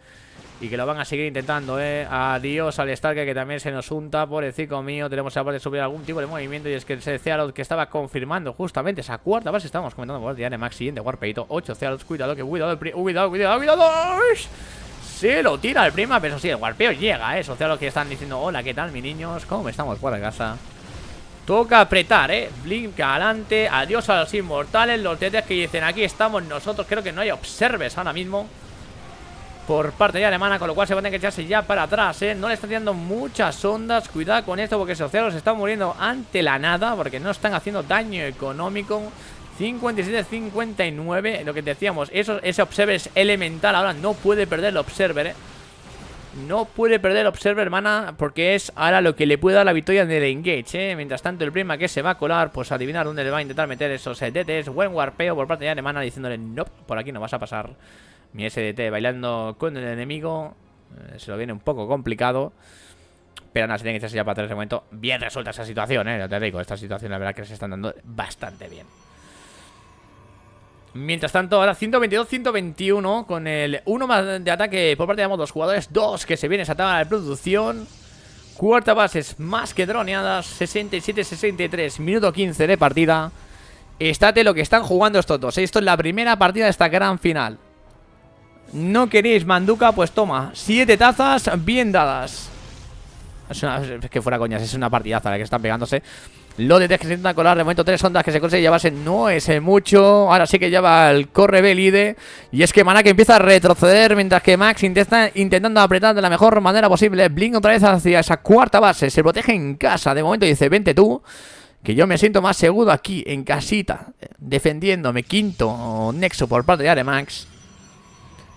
y que lo van a seguir intentando, ¿eh? Adiós al Starker que también se nos unta, pobrecito mío. Tenemos aparte de subir algún tipo de movimiento y es que ese Zealot que estaba confirmando justamente esa cuarta base. Estábamos comentando por de Max, siguiente Warpeito. 8 Zealots, cuidado, que cuidado, cuidado, cuidado, cuidado. Se lo tira el prima, pero sí, el Warpeo llega, ¿eh? Esos que están diciendo, hola, ¿qué tal, mi niños? ¿Cómo estamos por la casa? Toca apretar, eh Blink adelante, adiós a los inmortales Los DTs que dicen aquí estamos nosotros Creo que no hay observes ahora mismo Por parte de Alemana Con lo cual se van a tener que echarse ya para atrás, eh No le están tirando muchas ondas Cuidado con esto porque esos se están muriendo ante la nada Porque no están haciendo daño económico 57-59 Lo que decíamos, eso, ese observer es elemental Ahora no puede perder el observer, eh no puede perder Observer, hermana, porque es ahora lo que le puede dar la victoria en el engage, ¿eh? Mientras tanto, el prima que se va a colar, pues adivinar dónde le va a intentar meter esos SDTs. E Buen warpeo por parte de Alemana diciéndole, no, por aquí no vas a pasar. Mi SDT bailando con el enemigo. Eh, se lo viene un poco complicado. Pero nada, se tiene que ya para atrás ese momento. Bien resuelta esa situación, ¿eh? Te digo, esta situación la verdad que se están dando bastante bien. Mientras tanto, ahora 122-121 con el 1 más de ataque por parte de ambos jugadores. 2 que se viene esa tabla de producción. Cuarta es más que droneadas. 67-63, minuto 15 de partida. Estate lo que están jugando estos dos. ¿eh? Esto es la primera partida de esta gran final. No queréis manduca, pues toma. 7 tazas bien dadas. Es, que fuera coñas, es una partidaza la que están pegándose. Lo de que se intenta colar de momento tres ondas que se consigue llevarse no es mucho. Ahora sí que lleva el corre Belide. Y es que que empieza a retroceder mientras que Max intenta intentando apretar de la mejor manera posible. Blink otra vez hacia esa cuarta base. Se protege en casa. De momento dice, vente tú. Que yo me siento más seguro aquí, en casita, defendiéndome. Quinto nexo por parte de Max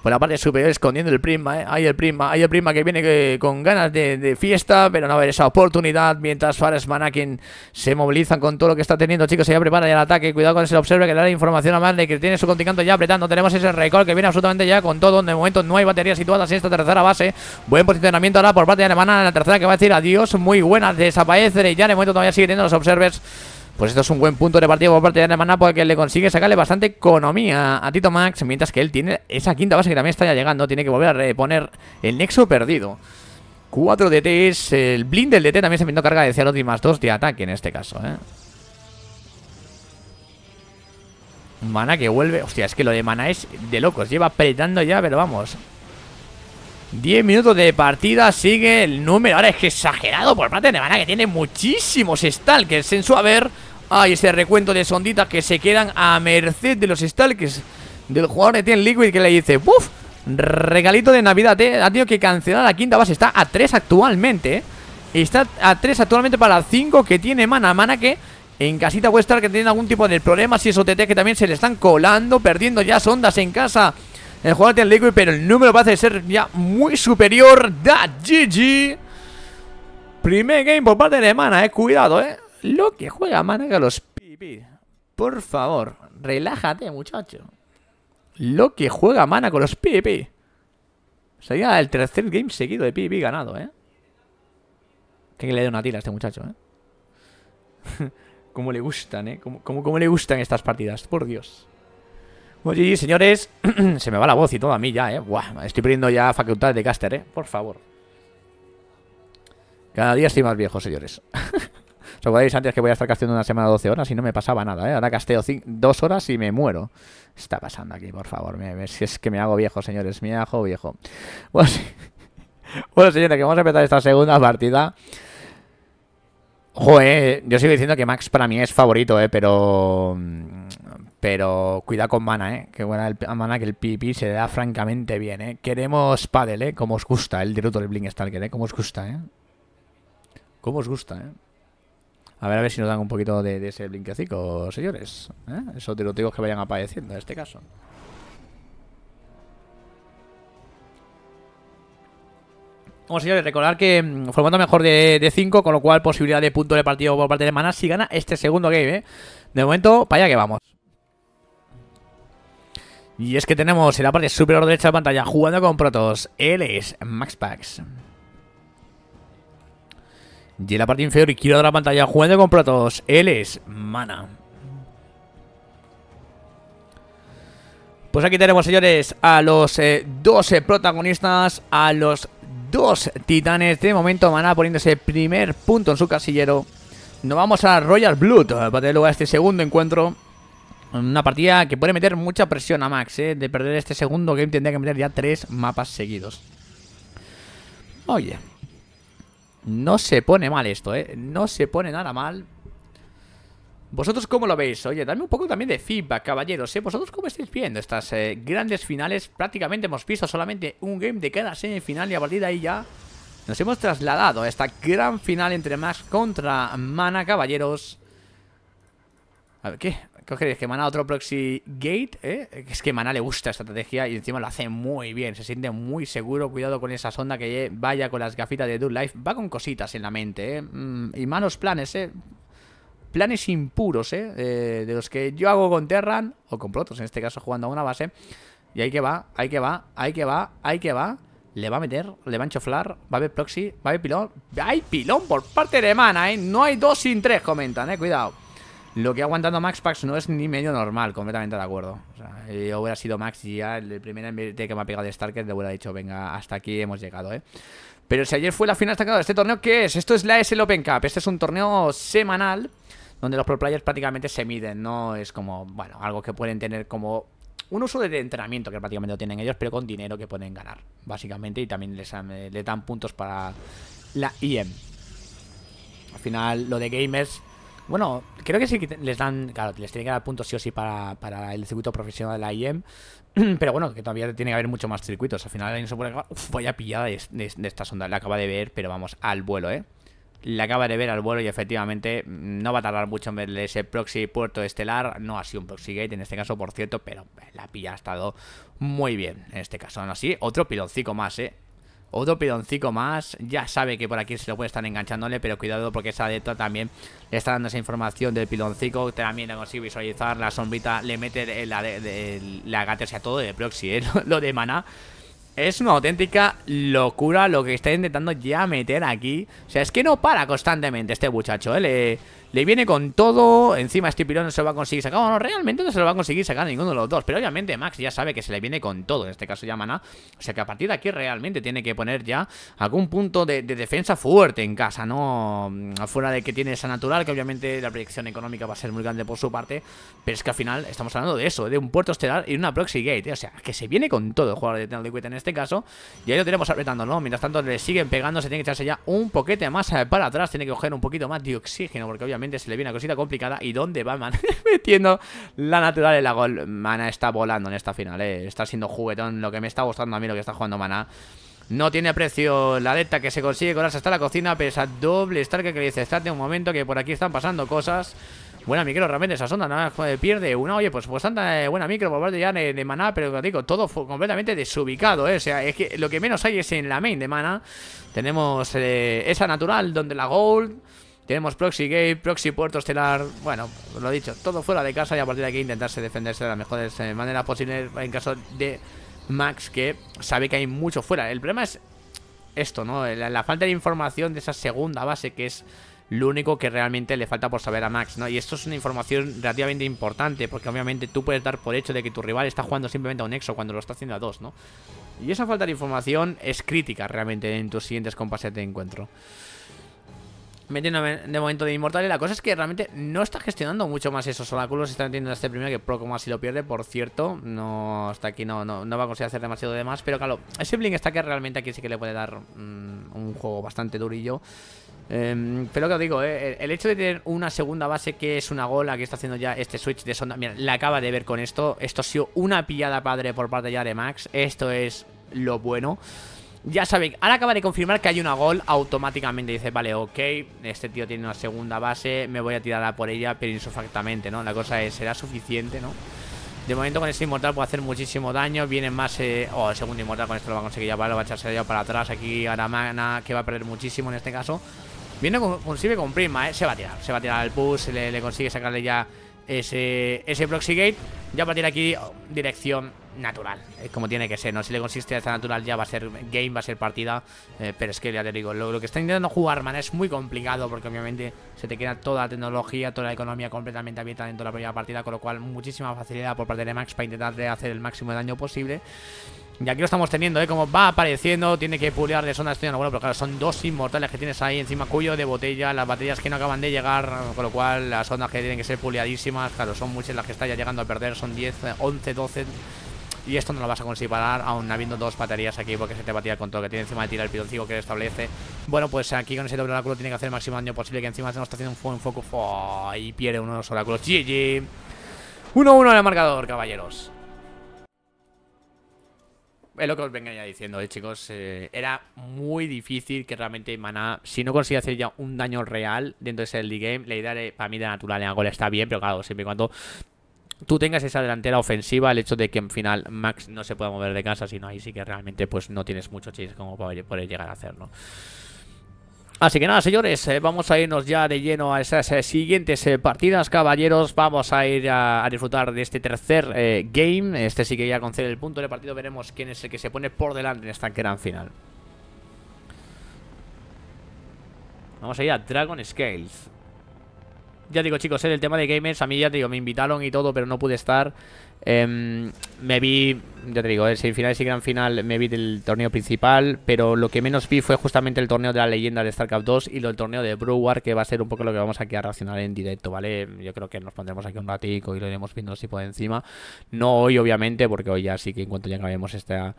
por la parte superior escondiendo el prima ¿eh? Hay el prima hay el prima que viene con ganas de, fiesta, pero no va a haber esa oportunidad mientras Fares Manakin se movilizan con todo lo que está teniendo, chicos, se ya prepara ya el ataque, cuidado con ese Observer que le da la información a Marley que tiene su contingente ya apretando, tenemos ese recall que viene absolutamente ya con todo, de momento no hay baterías situadas en esta tercera base, buen posicionamiento ahora por parte de Alemana en la tercera que va a decir adiós, muy buena, desaparece y ya de momento todavía sigue teniendo los observers pues esto es un buen punto de partida por parte de Maná porque le consigue sacarle bastante economía a Tito Max, mientras que él tiene esa quinta base que también está ya llegando, tiene que volver a reponer el nexo perdido. 4 DTs, el blind del DT también se pintó carga de 0 y más 2 de ataque en este caso, ¿eh? Mana que vuelve, hostia, es que lo de Mana es de locos, lleva apretando ya, pero vamos, 10 minutos de partida, sigue el número. Ahora es exagerado por parte de mana que tiene muchísimos stalkers en su haber. Hay ese recuento de sonditas que se quedan a merced de los stalkers del jugador de tiene Liquid que le dice, ¡buf! Regalito de Navidad, eh, ha tenido que cancelar la quinta base. Está a 3 actualmente, eh. Está a 3 actualmente para 5 que tiene Mana. Mana que en casita puede estar que tiene algún tipo de problema. Si eso te que también se le están colando, perdiendo ya sondas en casa el jugador tiene Liquid, pero el número parece ser ya muy superior. Da GG. Primer game por parte de Mana, eh. Cuidado, eh. Lo que juega Mana con los pipi, Por favor, relájate, muchacho. Lo que juega Mana con los PvP. Sería el tercer game seguido de PvP ganado, ¿eh? Que le dé una tira a este muchacho, ¿eh? cómo le gustan, ¿eh? Como cómo le gustan estas partidas, por Dios. Oye, señores, se me va la voz y todo a mí ya, ¿eh? Buah, estoy pidiendo ya facultades de caster, ¿eh? Por favor. Cada día estoy más viejo, señores. ¿Os acordáis antes que voy a estar casteando una semana 12 horas y no me pasaba nada, ¿eh? Ahora casteo dos horas y me muero. ¿Qué está pasando aquí, por favor? si es que me hago viejo, señores. Me hago viejo. Bueno, señores, que vamos a empezar esta segunda partida. Joder, yo sigo diciendo que Max para mí es favorito, ¿eh? Pero mm, pero cuida con Mana, ¿eh? Que buena el, Mana que el pipi se le da francamente bien, ¿eh? Queremos paddle, ¿eh? Como os gusta el directo del Blink Stalker, ¿eh? Como os gusta, ¿eh? Como os gusta, ¿eh? A ver, a ver si nos dan un poquito de, ese blinquecico, señores. ¿eh? Esos digo que vayan apareciendo en este caso. Bueno, señores, recordar que mm, formando mejor de 5, con lo cual posibilidad de punto de partido por parte de mana si gana este segundo game, ¿eh? De momento, para allá que vamos. Y es que tenemos en la parte superior derecha de la pantalla, jugando con Protos, él es Max Pax. Y en la parte inferior izquierda de la pantalla, jugando con Protos, él es Mana. Pues aquí tenemos, señores, a los 12 eh, eh, protagonistas, a los dos titanes. De momento, Mana poniéndose primer punto en su casillero. Nos vamos a Royal Blood eh, para tener lugar a este segundo encuentro. Una partida que puede meter mucha presión a Max, ¿eh? De perder este segundo game tendría que meter ya tres mapas seguidos. Oye. No se pone mal esto, ¿eh? No se pone nada mal. ¿Vosotros cómo lo veis? Oye, dame un poco también de feedback, caballeros, ¿eh? ¿Vosotros cómo estáis viendo estas eh, grandes finales? Prácticamente hemos visto solamente un game de cada semifinal y a partir de ahí ya nos hemos trasladado a esta gran final entre Max contra Mana, caballeros. A ver, ¿qué? ¿Qué os ¿Que Mana otro proxy gate? ¿eh? Es que Mana le gusta esta estrategia y encima lo hace muy bien. Se siente muy seguro. Cuidado con esa sonda que vaya con las gafitas de Dude Life. Va con cositas en la mente, ¿eh? Mm, y malos planes, ¿eh? Planes impuros, eh, ¿eh? De los que yo hago con Terran o con Protos, en este caso jugando a una base. Y ahí que va, ahí que va, ahí que va, ahí que va. Le va a meter, le va a enchuflar, va a haber proxy, va a haber pilón. ¡Hay pilón por parte de Mana, eh! No hay dos sin tres, comentan, eh. Cuidado. Lo que ha aguantado Max Pax no es ni medio normal, completamente de acuerdo. O sea, eh, yo hubiera sido Max y ya el primer MVP que me ha pegado de Starker le hubiera dicho, venga, hasta aquí hemos llegado, ¿eh? Pero si ayer fue la final destacada de este torneo, ¿qué es? Esto es la SL Open Cup. Este es un torneo semanal donde los pro players prácticamente se miden, ¿no? Es como, bueno, algo que pueden tener como un uso de entrenamiento que prácticamente lo tienen ellos, pero con dinero que pueden ganar, básicamente, y también les, eh, dan puntos para la IEM. Al final, lo de gamers bueno, creo que sí les dan, claro, les tiene que dar puntos sí o sí para, para el circuito profesional de la IEM. Pero bueno, que todavía tiene que haber mucho más circuitos. Al final, acabar, Uf, vaya pillada de, de esta sonda. La acaba de ver, pero vamos, al vuelo, ¿eh? La acaba de ver al vuelo y efectivamente mm, no va a tardar mucho en verle ese proxy puerto estelar. No ha sido un proxy gate en este caso, por cierto, pero la pilla ha estado muy bien en este caso. Aún así, otro piloncico más, ¿eh? Otro piloncico más. Ya sabe que por aquí se lo puede estar enganchándole, pero cuidado porque esa deta también le está dando esa información del piloncico También le consigue visualizar. La sombrita le mete eh, La el, a todo de proxy, eh, lo de maná. Es una auténtica locura lo que está intentando ya meter aquí. O sea, es que no para constantemente este muchacho, ¿eh? Le, viene con todo. Encima este pilón no se va a conseguir sacar. Bueno, realmente no se lo va a conseguir sacar ninguno de los dos. Pero obviamente Max ya sabe que se le viene con todo. En este caso ya Mana. O sea que a partir de aquí realmente tiene que poner ya algún punto de, defensa fuerte en casa, ¿no? Mm, fuera de que tiene esa natural, que obviamente la proyección económica va a ser muy grande por su parte. Pero es que al final estamos hablando de eso, de un puerto estelar y una proxy gate. ¿eh? O sea, que se viene con todo el jugador de Liquid en este este caso. Y ahí lo tenemos apretando, ¿no? Mientras tanto le siguen pegando, se tiene que echarse ya un poquete más eh, para atrás. Tiene que coger un poquito más de oxígeno porque obviamente se le viene una cosita complicada. ¿Y dónde va man? metiendo la natural en la gol? Mana está volando en esta final, ¿eh? Está siendo juguetón lo que me está gustando a mí lo que está jugando Mana. No tiene precio la alerta que se consigue con está hasta la cocina, pero esa doble estar que le dice, estate un momento que por aquí están pasando cosas. Buena micro, realmente esa sonda, nada pierde una. Oye, pues tanta pues eh, buena micro por parte ya de, de maná, pero como digo, todo completamente desubicado, ¿eh? O sea, es que lo que menos hay es en la main de mana Tenemos eh, esa natural, donde la gold. Tenemos proxy gate, proxy puerto estelar. Bueno, lo he dicho, todo fuera de casa y a partir de aquí intentarse defenderse de las mejor manera eh, maneras posibles en caso de Max, que sabe que hay mucho fuera. El problema es esto, ¿no? la falta de información de esa segunda base que es lo único que realmente le falta por saber a Max, ¿no? Y esto es una información relativamente importante, porque obviamente tú puedes dar por hecho de que tu rival está jugando simplemente a un exo cuando lo está haciendo a dos, ¿no? Y esa falta de información es crítica realmente en tus siguientes compases de encuentro. Metiendo de momento de inmortal y la cosa es que realmente no está gestionando mucho más esos oráculos. Está metiendo este primero que Pro como así lo pierde, por cierto. No, hasta aquí no, no, va a conseguir hacer demasiado de más. Pero claro, ese Blink está que realmente aquí sí que le puede dar mm, un juego bastante durillo. Em, pero que os digo, eh, el hecho de tener una segunda base que es una gol que está haciendo ya este switch de sonda. Mira, la acaba de ver con esto. Esto ha sido una pillada padre por parte ya de Max. Esto es lo bueno. Ya sabéis ahora acaba de confirmar que hay una gol Automáticamente dice, vale, ok Este tío tiene una segunda base Me voy a tirar a por ella, pero insufactamente, ¿no? La cosa es, será suficiente, ¿no? De momento con este inmortal puede hacer muchísimo daño Viene más... Eh... Oh, el segundo inmortal con esto lo va a conseguir ya, vale, lo va a echarse allá para atrás Aquí Aramana, que va a perder muchísimo en este caso Viene consigue con Prima, ¿eh? Se va a tirar, se va a tirar el push, le, le consigue sacarle ya ese, ese Proxy Gate. Ya va a tirar aquí oh, dirección natural, eh, como tiene que ser, ¿no? Si le consiste esta natural ya va a ser game, va a ser partida, eh, pero es que ya te digo, lo, que está intentando jugar, man, es muy complicado porque obviamente se te queda toda la tecnología, toda la economía completamente abierta dentro de la primera partida, con lo cual muchísima facilidad por parte de Max para intentar hacer el máximo de daño posible. Y aquí lo estamos teniendo, ¿eh? Como va apareciendo, tiene que pulear de zona estudiando. Bueno, pero claro, son dos inmortales que tienes ahí encima cuyo de botella. Las baterías que no acaban de llegar, con lo cual las ondas que tienen que ser puliadísimas Claro, son muchas las que está ya llegando a perder. Son 10, 11, 12... Y esto no lo vas a conseguir parar aún habiendo dos baterías aquí Porque se te batía con todo que tiene encima de tirar el pioncito que establece Bueno, pues aquí con ese doble oráculo tiene que hacer el máximo daño posible Que encima se nos está haciendo un, en foco Y pierde uno de los oráculos GG 1-1 en el marcador, caballeros es lo que os venga ya diciendo, eh, chicos. Eh, era muy difícil que realmente Maná, si no consigue hacer ya un daño real dentro de ese early game, la idea para mí de natural en está bien, pero claro, siempre y cuando tú tengas esa delantera ofensiva, el hecho de que en final Max no se pueda mover de casa, sino ahí sí que realmente pues no tienes mucho chiste como para poder llegar a hacerlo. ¿no? Así que nada, señores, eh, vamos a irnos ya de lleno a esas eh, siguientes eh, partidas, caballeros. Vamos a ir a, disfrutar de este tercer game. Este sí que ya concede el punto de partido. Veremos quién es el que se pone por delante en esta gran final. Vamos a ir a Dragon Scales. Ya digo, chicos, el tema de gamers, a mí ya te digo, me invitaron y todo, pero no pude estar. Em, me vi, ya te digo, el semifinal y gran final me vi del torneo principal, pero lo que menos vi fue justamente el torneo de la leyenda de StarCraft 2 y el torneo de Brewer, que va a ser un poco lo que vamos aquí a reaccionar en directo, ¿vale? Yo creo que nos pondremos aquí un ratico y lo iremos viendo así por encima. No hoy, obviamente, porque hoy ya sí que en cuanto ya acabemos esta...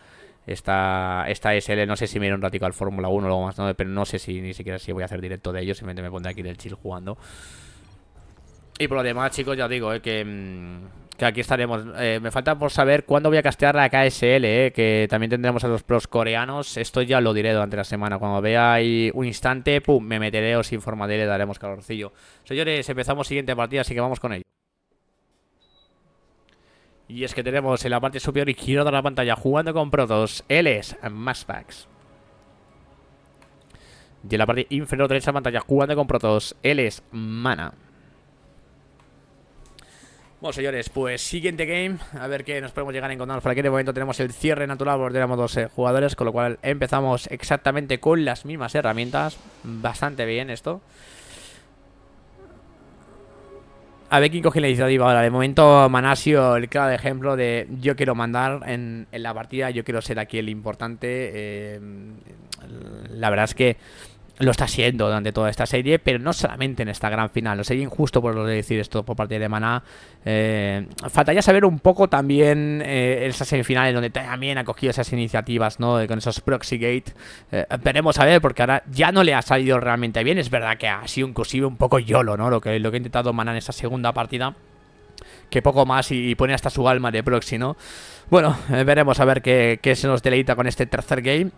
Esta, esta SL, no sé si me iré un ratico al Fórmula 1 o algo más, ¿no? pero no sé si ni siquiera si voy a hacer directo de ellos, simplemente me pondré aquí del chill jugando. Y por lo demás, chicos, ya digo, eh, que, mm, aquí estaremos. Eh, me falta por saber cuándo voy a castear la KSL, eh, que también tendremos a los pros coreanos. Esto ya lo diré durante la semana. Cuando vea ahí un instante, pum, me meteré, os informaré, le daremos calorcillo. Señores, empezamos siguiente partida, así que vamos con ello. Y es que tenemos en la parte superior izquierda de la pantalla, jugando con protos, Ls, más packs. Y en la parte inferior derecha de la pantalla, jugando con protos, es mana. Bueno, señores, pues siguiente game. A ver qué nos podemos llegar a encontrar. Por aquí de momento tenemos el cierre natural porque tenemos dos eh, jugadores, con lo cual empezamos exactamente con las mismas herramientas. Bastante bien esto. A ver quién coge la iniciativa ahora. De momento, Manasio, el claro ejemplo de yo quiero mandar en, la partida, yo quiero ser aquí el importante. Eh, la verdad es que lo está haciendo durante toda esta serie, pero no solamente en esta gran final. Lo sería injusto por decir esto por parte de Maná. Eh, faltaría saber un poco también eh, esas semifinales donde también ha cogido esas iniciativas, ¿no? con esos proxy gate. Eh, veremos a ver, porque ahora ya no le ha salido realmente bien. Es verdad que ha sido inclusive un poco yolo, ¿no? Lo que, lo que ha intentado Maná en esa segunda partida que poco más y, pone hasta su alma de proxy, ¿no? Bueno, eh, veremos a ver qué, qué se nos deleita con este tercer game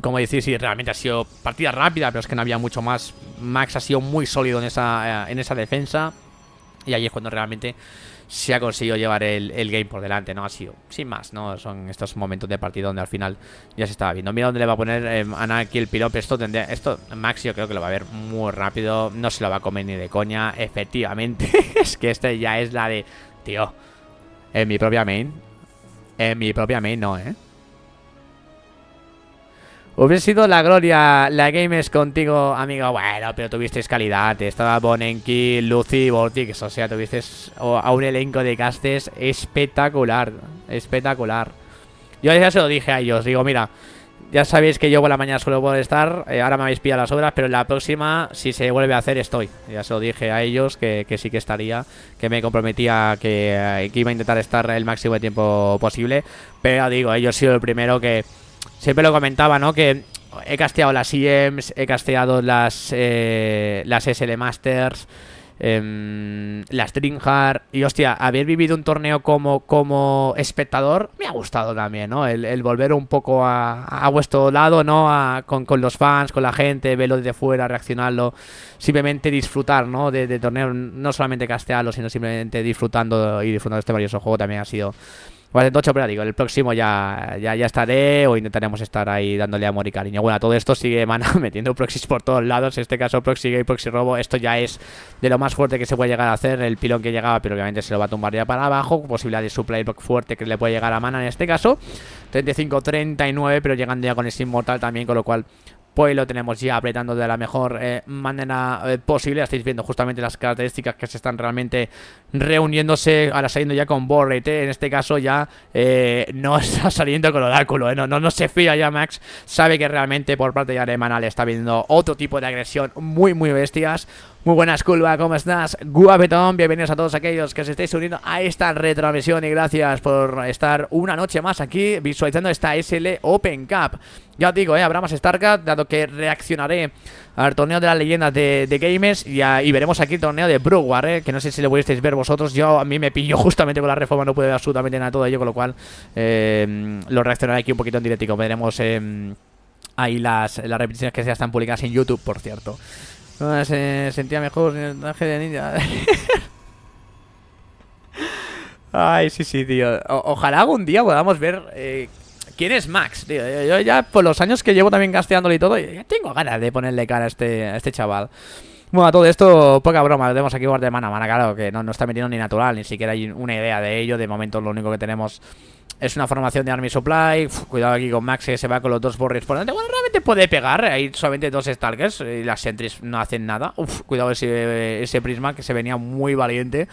como decir, sí, realmente ha sido partida rápida, pero es que no había mucho más. Max ha sido muy sólido en esa, eh, en esa defensa. Y ahí es cuando realmente se ha conseguido llevar el, game por delante, ¿no? Ha sido, sin más, ¿no? Son estos momentos de partida donde al final ya se estaba viendo. Mira dónde le va a poner a eh, Ana aquí el pirope. Esto esto Max yo creo que lo va a ver muy rápido. No se lo va a comer ni de coña. Efectivamente, es que este ya es la de, tío, en mi propia main. En mi propia main no, ¿eh? Hubiese sido la gloria la Games contigo, amigo. Bueno, pero tuvisteis calidad. Estaba Bonenki, Lucy, Vortix. O sea, tuvisteis a un elenco de castes espectacular. Espectacular. Yo ya se lo dije a ellos. Digo, mira, ya sabéis que yo por la mañana solo puedo estar. Eh, ahora me habéis pillado las obras, pero en la próxima, si se vuelve a hacer, estoy. Ya se lo dije a ellos que, sí que estaría. Que me comprometía eh, que, iba a intentar estar el máximo de tiempo posible. Pero digo, ellos he sido el primero que Siempre lo comentaba, ¿no? Que he casteado las IEMs, he casteado las, las SL Masters, eh, las Dreamhard. Em, y hostia, haber vivido un torneo como, como espectador me ha gustado también, ¿no? El, volver un poco a, a vuestro lado, ¿no? A, con, los fans, con la gente, verlo desde fuera, reaccionarlo. Simplemente disfrutar, ¿no? De, de torneo, no solamente castearlo, sino simplemente disfrutando y disfrutando de este valioso juego también ha sido Vale, 8, pero digo, el próximo ya, ya, ya estaré o intentaremos estar ahí dándole amor y cariño. Bueno, todo esto sigue Mana metiendo proxies por todos lados, en este caso proxy gay, proxy robo, esto ya es de lo más fuerte que se puede llegar a hacer, el pilón que llegaba, pero obviamente se lo va a tumbar ya para abajo, posibilidad de su playbook fuerte que le puede llegar a Mana en este caso, 35-39, pero llegando ya con ese inmortal también, con lo cual pues lo tenemos ya apretando de la mejor eh, manera eh, posible. Estáis viendo justamente las características que se están realmente reuniéndose. Ahora saliendo ya con Borrete. Eh. En este caso ya no está saliendo con Oráculo. No, no, no, se fía ya Max. Sabe que realmente por parte de Alemana le está viendo otro tipo de agresión muy, muy bestias. Muy buenas, Culva, ¿cómo estás? Guapetón, bienvenidos a todos aquellos que se estéis uniendo a esta retransmisión y gracias por estar una noche más aquí visualizando esta SL Open Cup. Ya os digo, ¿eh? habrá más dado que reaccionaré al torneo de las leyendas de, Games y, veremos aquí el torneo de Brewar, ¿eh? que no sé si lo pudisteis ver vosotros. Yo a mí me pillo justamente con la reforma, no pude ver absolutamente nada todo ello, con lo cual eh, lo reaccionaré aquí un poquito en directo. Veremos em, ahí las, las repeticiones que ya están publicadas en YouTube, por cierto se sentía mejor en el traje de ninja. Ay, sí, sí, tío. ojalá algún día podamos ver eh, quién es Max, tío. Yo ya, por los años que llevo también casteándole y todo, ya tengo ganas de ponerle cara a este, este chaval. Bueno, todo esto, poca broma, lo tenemos aquí guarda de mano, claro, que no, no está metiendo ni natural, ni siquiera hay una idea de ello. De momento, lo único que tenemos es una formación de Army Supply. cuidado aquí con Max que se va con los dos Borrets por delante. Bueno, realmente puede pegar. ¿eh? Hay solamente dos Stalkers y las Sentries no hacen nada. Uf, cuidado ese, Prisma que se venía muy valiente.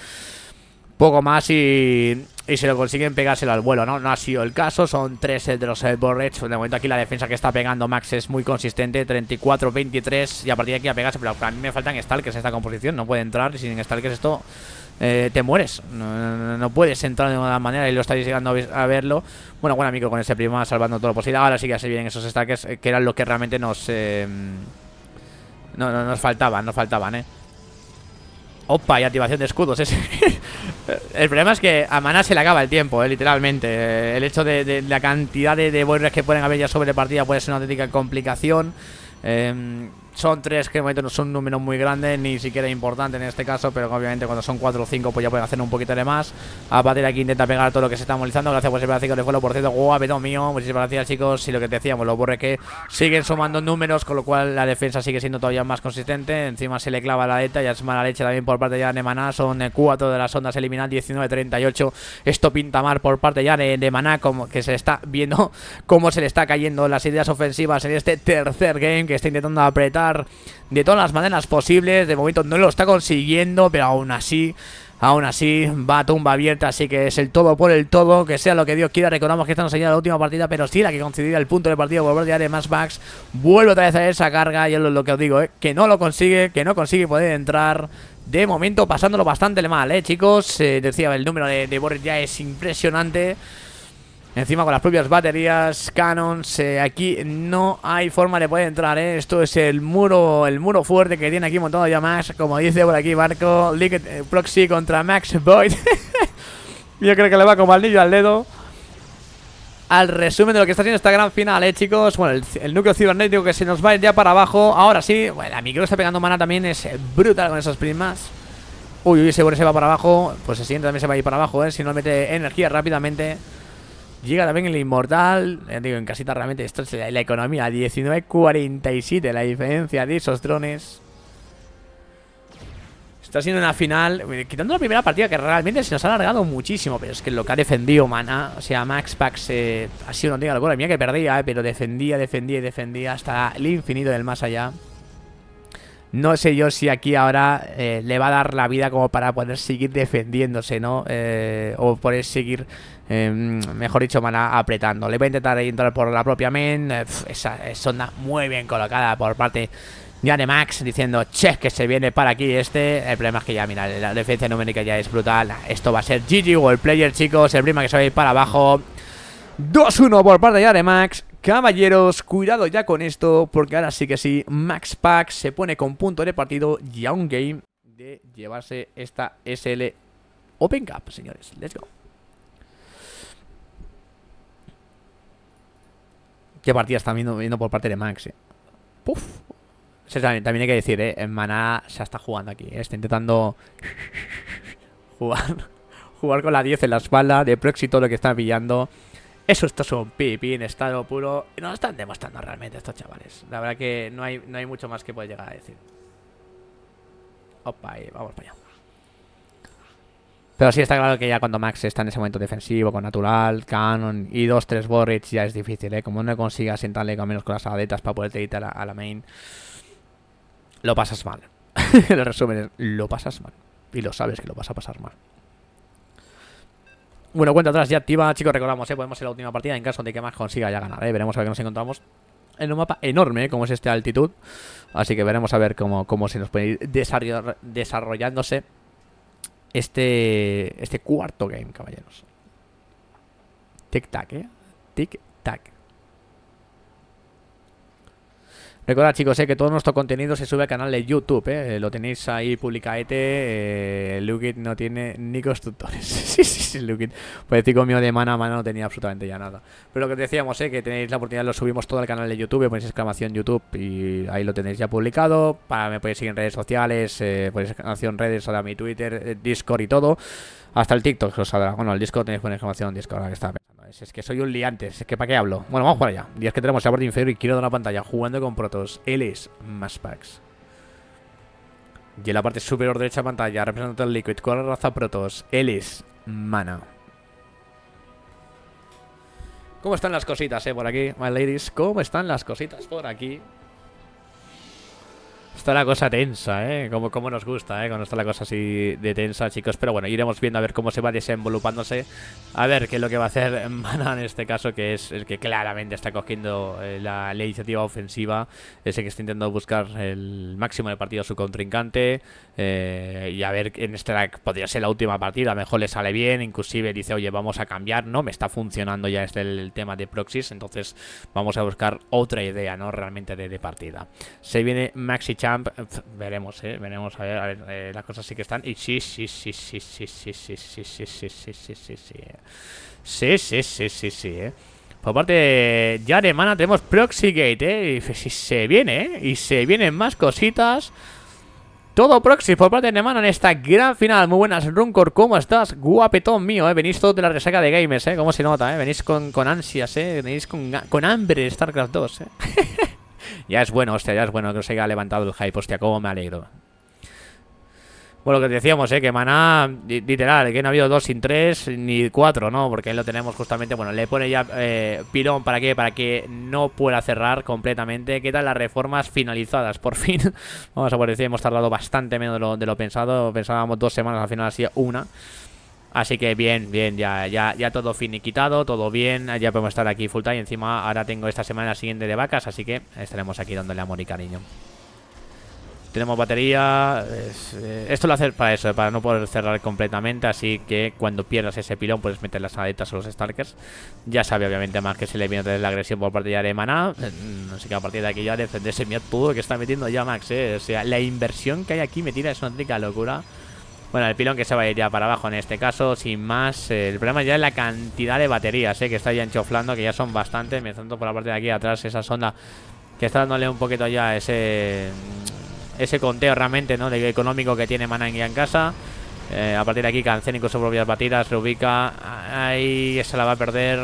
Poco más y, y se lo consiguen pegárselo al vuelo, ¿no? No ha sido el caso, son tres de los eh, Borrets. De momento aquí la defensa que está pegando Max es muy consistente, 34-23 y a partir de aquí a pegarse, pero a mí me faltan Stalkers en esta composición, no puede entrar sin Stalkers esto eh, te mueres. No, puedes entrar de ninguna manera y lo estáis llegando a verlo. Bueno, buen amigo con ese prima ah, salvando todo lo posible. Ahora sí que se vienen esos stacks eh, que eran lo que realmente nos... Em, no, nos faltaban, nos faltaban, eh. Opa, y activación de escudos. el problema es que a mana se le acaba el tiempo, eh, literalmente. Eh, el hecho de, la cantidad de, de que pueden haber ya sobre partida puede ser una auténtica complicación. Em, son tres que momento no son números muy grandes ni siquiera importante en este caso, pero obviamente cuando son cuatro o cinco, pues ya pueden hacer un poquito de más. A partir aquí intenta pegar todo lo que se está movilizando. Gracias por le de juego, por cierto, guapetón mío. Muchísimas gracias, chicos. Y lo que te decíamos, lo borre que siguen sumando números, con lo cual la defensa sigue siendo todavía más consistente. Encima se le clava la ETA, ya es la leche también por parte ya de Maná. Son eh, cuatro de las ondas eliminadas, 19-38. Esto pinta mal por parte ya de, de Maná, como que se está viendo cómo se le está cayendo las ideas ofensivas en este tercer game que está intentando apretar de todas las maneras posibles. De momento no lo está consiguiendo, pero aún así... Aún así, va tumba abierta, así que es el todo por el todo, que sea lo que Dios quiera. Recordamos que esta no sería la última partida, pero sí la que concedía el punto de partido Volver de de más Max. Vuelve otra vez a esa carga, y es lo, que os digo, eh, que no lo consigue, que no consigue poder entrar. De momento pasándolo bastante mal, ¿eh, chicos? Eh, decía, el número de, de Boris ya es impresionante. Encima con las propias baterías, canons, eh, aquí no hay forma de poder entrar, ¿eh? Esto es el muro, el muro fuerte que tiene aquí montado ya Max. Como dice por aquí Barco Liquid eh, Proxy contra Max Boyd. Yo creo que le va como al niño al dedo. Al resumen de lo que está haciendo esta gran final, eh, chicos. Bueno, el, núcleo cibernético que se nos va ya para abajo. Ahora sí, bueno, la micro está pegando mana también, es eh, brutal con esas primas. Uy, uy, seguro se va para abajo. Pues el siguiente también se va a ir para abajo, eh. Si no mete energía rápidamente. Llega también el Inmortal, eh, digo, en casita realmente esto la, la economía, 19.47 la diferencia de esos drones. Está siendo una final, eh, quitando la primera partida que realmente se nos ha alargado muchísimo, pero es que lo que ha defendido Mana, o sea, Max Pax ha sido una locura, mía que perdía, eh, pero defendía, defendía y defendía hasta el infinito del más allá. No sé yo si aquí ahora le va a dar la vida como para poder seguir defendiéndose, ¿no? o poder seguir Em, mejor dicho, van apretando. Le va a intentar entrar por la propia main. Eh, esa, sonda muy bien colocada por parte ya de Max diciendo, che, que se viene para aquí este. El problema es que ya, mira, la defensa numérica ya es brutal. Esto va a ser GG o el player, chicos. El prima que se va a ir para abajo. 2-1 por parte de Max. Caballeros, cuidado ya con esto, porque ahora sí que sí, Max Pack se pone con punto de partido y a un game de llevarse esta SL Open Cup, señores. Let's go. qué partidas están viendo, por parte de Max. Eh. Puf. también, hay que decir, ¿eh? En Maná se está jugando aquí. Eh. Está intentando jugar, jugar con la 10 en la espalda. De Proxy todo lo que está pillando. Eso esto es un en estado puro. Y nos están demostrando realmente estos chavales. La verdad que no hay, no hay mucho más que puede llegar a decir. Opa, y vamos para allá. Pero sí está claro que ya cuando Max está en ese momento defensivo, con natural, cannon y 2-3 Borrich, ya es difícil, ¿eh? Como no consigas sentarle con menos con las aletas para poderte editar a, la, main, lo pasas mal. el resumen es, lo pasas mal. Y lo sabes que lo vas a pasar mal. Bueno, cuenta atrás ya activa, chicos, recordamos, ¿eh? podemos ser la última partida en caso de que Max consiga ya ganar, ¿eh? Veremos a ver qué nos encontramos en un mapa enorme ¿eh? como es este altitud. Así que veremos a ver cómo, cómo se nos puede ir desarrollándose este, este cuarto game, caballeros. Tic-tac, ¿eh? Tic-tac. Recordad, chicos, eh, que todo nuestro contenido se sube al canal de YouTube. Eh. Eh, lo tenéis ahí publicaete. Eh, Lugit no tiene ni constructores. sí, sí, sí, Lugit. Pues decir mío de mano a mano no tenía absolutamente ya nada. Pero lo que os decíamos, eh, que tenéis la oportunidad, lo subimos todo al canal de YouTube. Ponéis exclamación YouTube y ahí lo tenéis ya publicado. Para, me podéis seguir en redes sociales, ponéis exclamación redes, ahora mi Twitter, Discord y todo. Hasta el TikTok os saldrá. Bueno, el Discord tenéis con exclamación Discord, ahora que está es, que soy un liante, es que para qué hablo. Bueno, vamos para allá. Días que tenemos a parte inferior y quiero dar una pantalla jugando con protos es más packs. Y en la parte superior derecha pantalla, representando el Liquid, con la raza protos es mana. ¿Cómo están las cositas, eh, por aquí, my ladies? ¿Cómo están las cositas por aquí? Está la cosa tensa, ¿eh? Como, como nos gusta, ¿eh? Cuando está la cosa así de tensa, chicos. Pero bueno, iremos viendo a ver cómo se va desenvolupándose. A ver qué es lo que va a hacer Mana en este caso, que es el que claramente está cogiendo eh, la, iniciativa ofensiva. Ese que está intentando buscar el máximo de partido a su contrincante. Eh, y a ver, en este, podría ser la última partida. A lo mejor le sale bien. Inclusive dice, oye, vamos a cambiar, ¿no? Me está funcionando ya este el, tema de proxies. Entonces vamos a buscar otra idea, ¿no? Realmente de, de partida. Se viene Maxi Chan veremos, ¿eh? Veremos, a ver, las cosas sí que están. Y sí, sí, sí, sí, sí, sí, sí, sí, sí, sí, sí, sí, sí, sí. Sí, sí, sí, sí, Por parte ya de Mana tenemos Proxygate, ¿eh? Y se viene, ¿eh? Y se vienen más cositas. Todo Proxy por parte de Mana en esta gran final. Muy buenas, Runcor, ¿cómo estás? Guapetón mío, ¿eh? Venís todos de la resaca de gamers, ¿eh? ¿Cómo se nota, eh? Venís con, con ansias, ¿eh? Venís con, hambre de StarCraft 2, ¿eh? ya es bueno, hostia, ya es bueno que os haya levantado el hype, hostia, cómo me alegro. Bueno, que decíamos, ¿eh? que Maná, literal, que no ha habido dos sin tres ni cuatro, ¿no? Porque ahí lo tenemos justamente, bueno, le pone ya eh, pilón, ¿para qué? Para que no pueda cerrar completamente. ¿Qué tal las reformas finalizadas? Por fin, vamos a por decir, hemos tardado bastante menos de lo, de lo pensado. Pensábamos dos semanas, al final ha sido una. Así que bien, bien, ya, ya, ya todo finiquitado, todo bien, ya podemos estar aquí full time. Encima ahora tengo esta semana siguiente de vacas, así que estaremos aquí dándole amor y cariño. Tenemos batería. Eh, esto lo haces para eso, para no poder cerrar completamente. Así que cuando pierdas ese pilón, puedes meter las aletas a los Starkers. Ya sabe, obviamente, más que se le viene a la agresión por parte ya de Maná. Mm, así que a partir de aquí ya defenderse mi pudo que está metiendo ya Max. Eh. O sea, la inversión que hay aquí me es una tica locura. Bueno, el pilón que se va a ir ya para abajo en este caso, sin más. el problema ya es la cantidad de baterías, eh, que está ya enchuflando, que ya son bastantes. Me por la parte de aquí atrás, esa sonda que está dándole un poquito ya ese ese conteo realmente, ¿no? De económico que tiene ya en casa. Eh, a partir de aquí, Cancén incluso propias batidas, reubica. Ahí se la va a perder.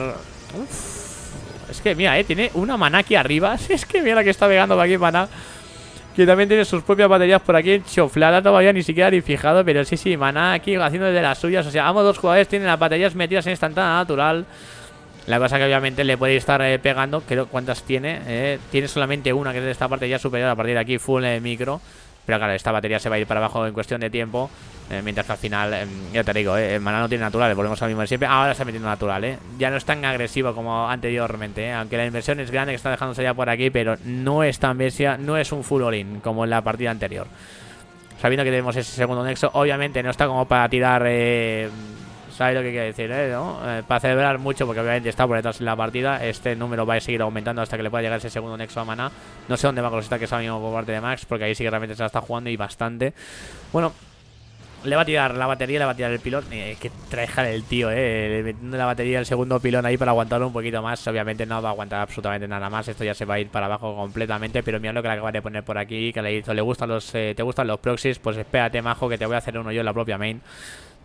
Es que, mira, eh, tiene una mana aquí arriba. Es que mira que está pegando para aquí maná. Que también tiene sus propias baterías por aquí Choflada todavía ni siquiera ni fijado Pero sí, sí, maná aquí haciendo de las suyas O sea, ambos dos jugadores tienen las baterías metidas en instantánea natural La cosa que obviamente le puede estar eh, pegando Creo cuántas tiene eh, Tiene solamente una que es de esta parte ya superior A partir de aquí, full eh, micro pero claro, esta batería se va a ir para abajo en cuestión de tiempo. Eh, mientras que al final, em, ya te digo, eh, el maná no tiene naturales, volvemos al mismo de siempre. Ahora está metiendo natural, ¿eh? Ya no es tan agresivo como anteriormente, eh. Aunque la inversión es grande que está dejándose ya por aquí, pero no es tan bestia, no es un full como en la partida anterior. Sabiendo que tenemos ese segundo nexo, obviamente no está como para tirar ¿Sabes lo que quiere decir? Eh? eh, para celebrar mucho, porque obviamente está por detrás en la partida. Este número va a seguir aumentando hasta que le pueda llegar ese segundo nexo a maná. No sé dónde va a es que ahora mismo por parte de Max, porque ahí sí que realmente se la está jugando y bastante. Bueno, le va a tirar la batería, le va a tirar el pilón. Eh, qué que traeja el tío, eh. Metiendo la batería el segundo pilón ahí para aguantarlo un poquito más. Obviamente no va a aguantar absolutamente nada más. Esto ya se va a ir para abajo completamente. Pero mira lo que le acaba de poner por aquí. Que le hizo, le gustan los, eh, te gustan los proxies. Pues espérate, majo, que te voy a hacer uno yo en la propia main.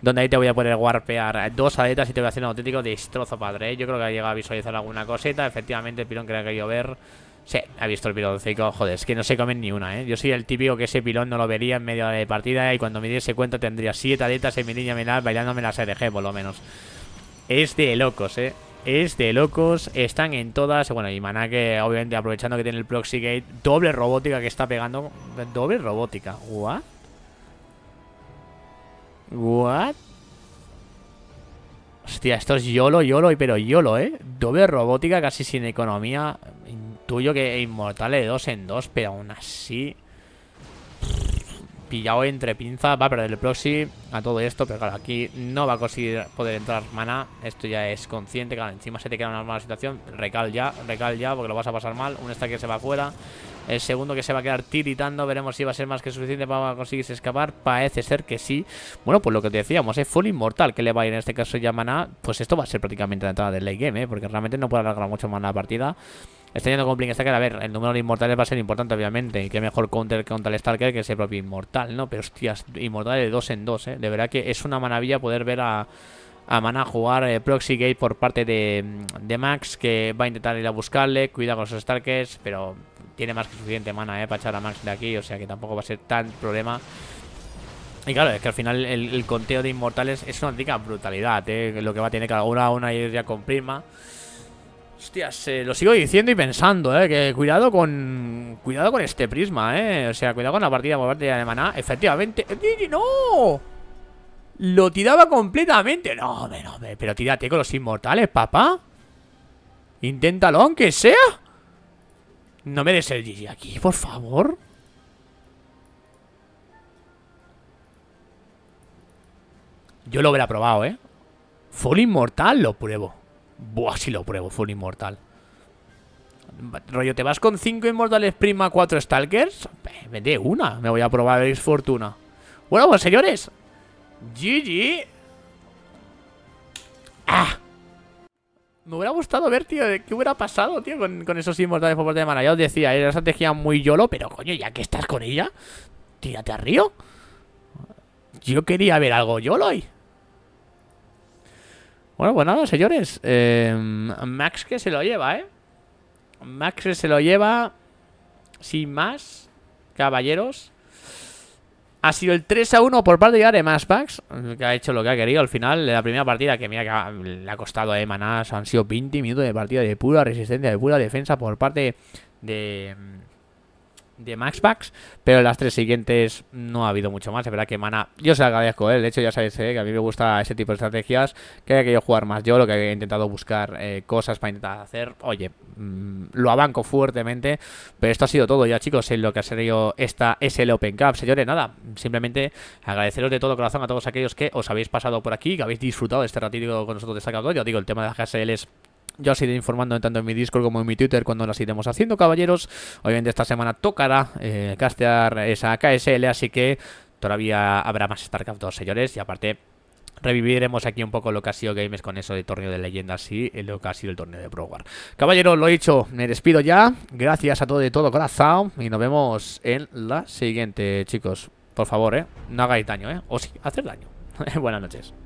Donde ahí te voy a poner warpear dos aletas y te voy a hacer un auténtico destrozo, padre. ¿eh? Yo creo que ha llegado a visualizar alguna cosita Efectivamente, el pilón que le ha querido ver. Sí, ha visto el pilón cinco Joder, es que no se comen ni una, ¿eh? Yo soy el típico que ese pilón no lo vería en medio de partida. ¿eh? Y cuando me diese cuenta tendría siete aletas en mi línea menal bailándome las RG, por lo menos. Es de locos, ¿eh? es de locos, están en todas. Bueno, y Maná que obviamente aprovechando que tiene el Proxy Gate, doble robótica que está pegando. Doble robótica, ¿what? What? Hostia, esto es YOLO, YOLO, pero YOLO, ¿eh? Doble robótica casi sin economía. Intuyo que inmortal de dos en dos, pero aún así... pillado entre pinza Va a perder el proxy a todo esto, pero claro, aquí no va a conseguir poder entrar mana. Esto ya es consciente, claro, encima se te queda una mala situación. Recal ya, recal ya, porque lo vas a pasar mal. Un stack que se va afuera. El segundo que se va a quedar tiritando. Veremos si va a ser más que suficiente para conseguirse escapar. Parece ser que sí. Bueno, pues lo que te decíamos, es ¿eh? full inmortal que le va a ir en este caso Mana Pues esto va a ser prácticamente la entrada del late game, ¿eh? porque realmente no puede alargar mucho más la partida. Está yendo con Blink Stalker, a ver, el número de inmortales va a ser importante, obviamente. Qué mejor counter contra el Stalker que el propio inmortal, ¿no? Pero hostias, inmortal de dos en dos, ¿eh? De verdad que es una maravilla poder ver a, a Mana jugar eh, Proxy Gate por parte de, de Max, que va a intentar ir a buscarle, cuida con los Stalkers, pero tiene más que suficiente mana, eh, para echar a Max de aquí. O sea que tampoco va a ser tan problema. Y claro, es que al final el, conteo de inmortales es una rica brutalidad, eh. Lo que va a tener que una una y ya con Prisma. Hostias, eh, lo sigo diciendo y pensando, eh. Que cuidado con. Cuidado con este prisma, eh. O sea, cuidado con la partida por parte de maná. Efectivamente. ¡Eh, ¡No! Lo tiraba completamente. No, hombre, no, hombre. Pero tírate con los inmortales, papá. Inténtalo, aunque sea. No me des el GG aquí, por favor. Yo lo hubiera probado, ¿eh? Full Inmortal lo pruebo. Buah, si lo pruebo, Full Inmortal. Rollo, ¿te vas con 5 Inmortales Prima, 4 Stalkers? Vete una, me voy a probar es Fortuna. Bueno, pues señores. GG. Ah. Me hubiera gustado ver, tío, qué hubiera pasado, tío, con, esos inmortales de fútbol de Mana. Ya os decía, era una estrategia muy yolo, pero coño, ya que estás con ella, tírate al río. Yo quería ver algo yolo ahí. Bueno, pues nada, señores. Em, Max que se lo lleva, ¿eh? Max se lo lleva. Sin más, caballeros ha sido el 3 a 1 por parte de Pax, que ha hecho lo que ha querido al final de la primera partida, que mira que le ha costado a eh, Emanás, han sido 20 minutos de partida de pura resistencia, de pura defensa por parte de, de Max Packs, pero las tres siguientes no ha habido mucho más. Es verdad que Mana, yo se agradezco, ¿eh? de hecho ya sabéis ¿eh? que a mí me gusta ese tipo de estrategias, que haya querido jugar más yo, lo que he intentado buscar eh, cosas para intentar hacer, oye, mm, lo abanco fuertemente, pero esto ha sido todo ya chicos en lo que ha sido esta SL Open Cup. Señores, nada, simplemente agradeceros de todo corazón a todos aquellos que os habéis pasado por aquí, que habéis disfrutado de este ratito con nosotros destacado. Yo yo digo, el tema de las es ya os iré informando tanto en mi Discord como en mi Twitter cuando las iremos haciendo, caballeros. Obviamente esta semana tocará eh, castear esa KSL, así que todavía habrá más StarCraft 2, señores. Y aparte, reviviremos aquí un poco lo que ha sido Games con eso de torneo de leyendas y lo que ha sido el torneo de Pro War. lo he dicho, me despido ya. Gracias a todo de todo corazón y nos vemos en la siguiente, chicos. Por favor, ¿eh? No hagáis daño, ¿eh? O sí, hacer daño. Buenas noches.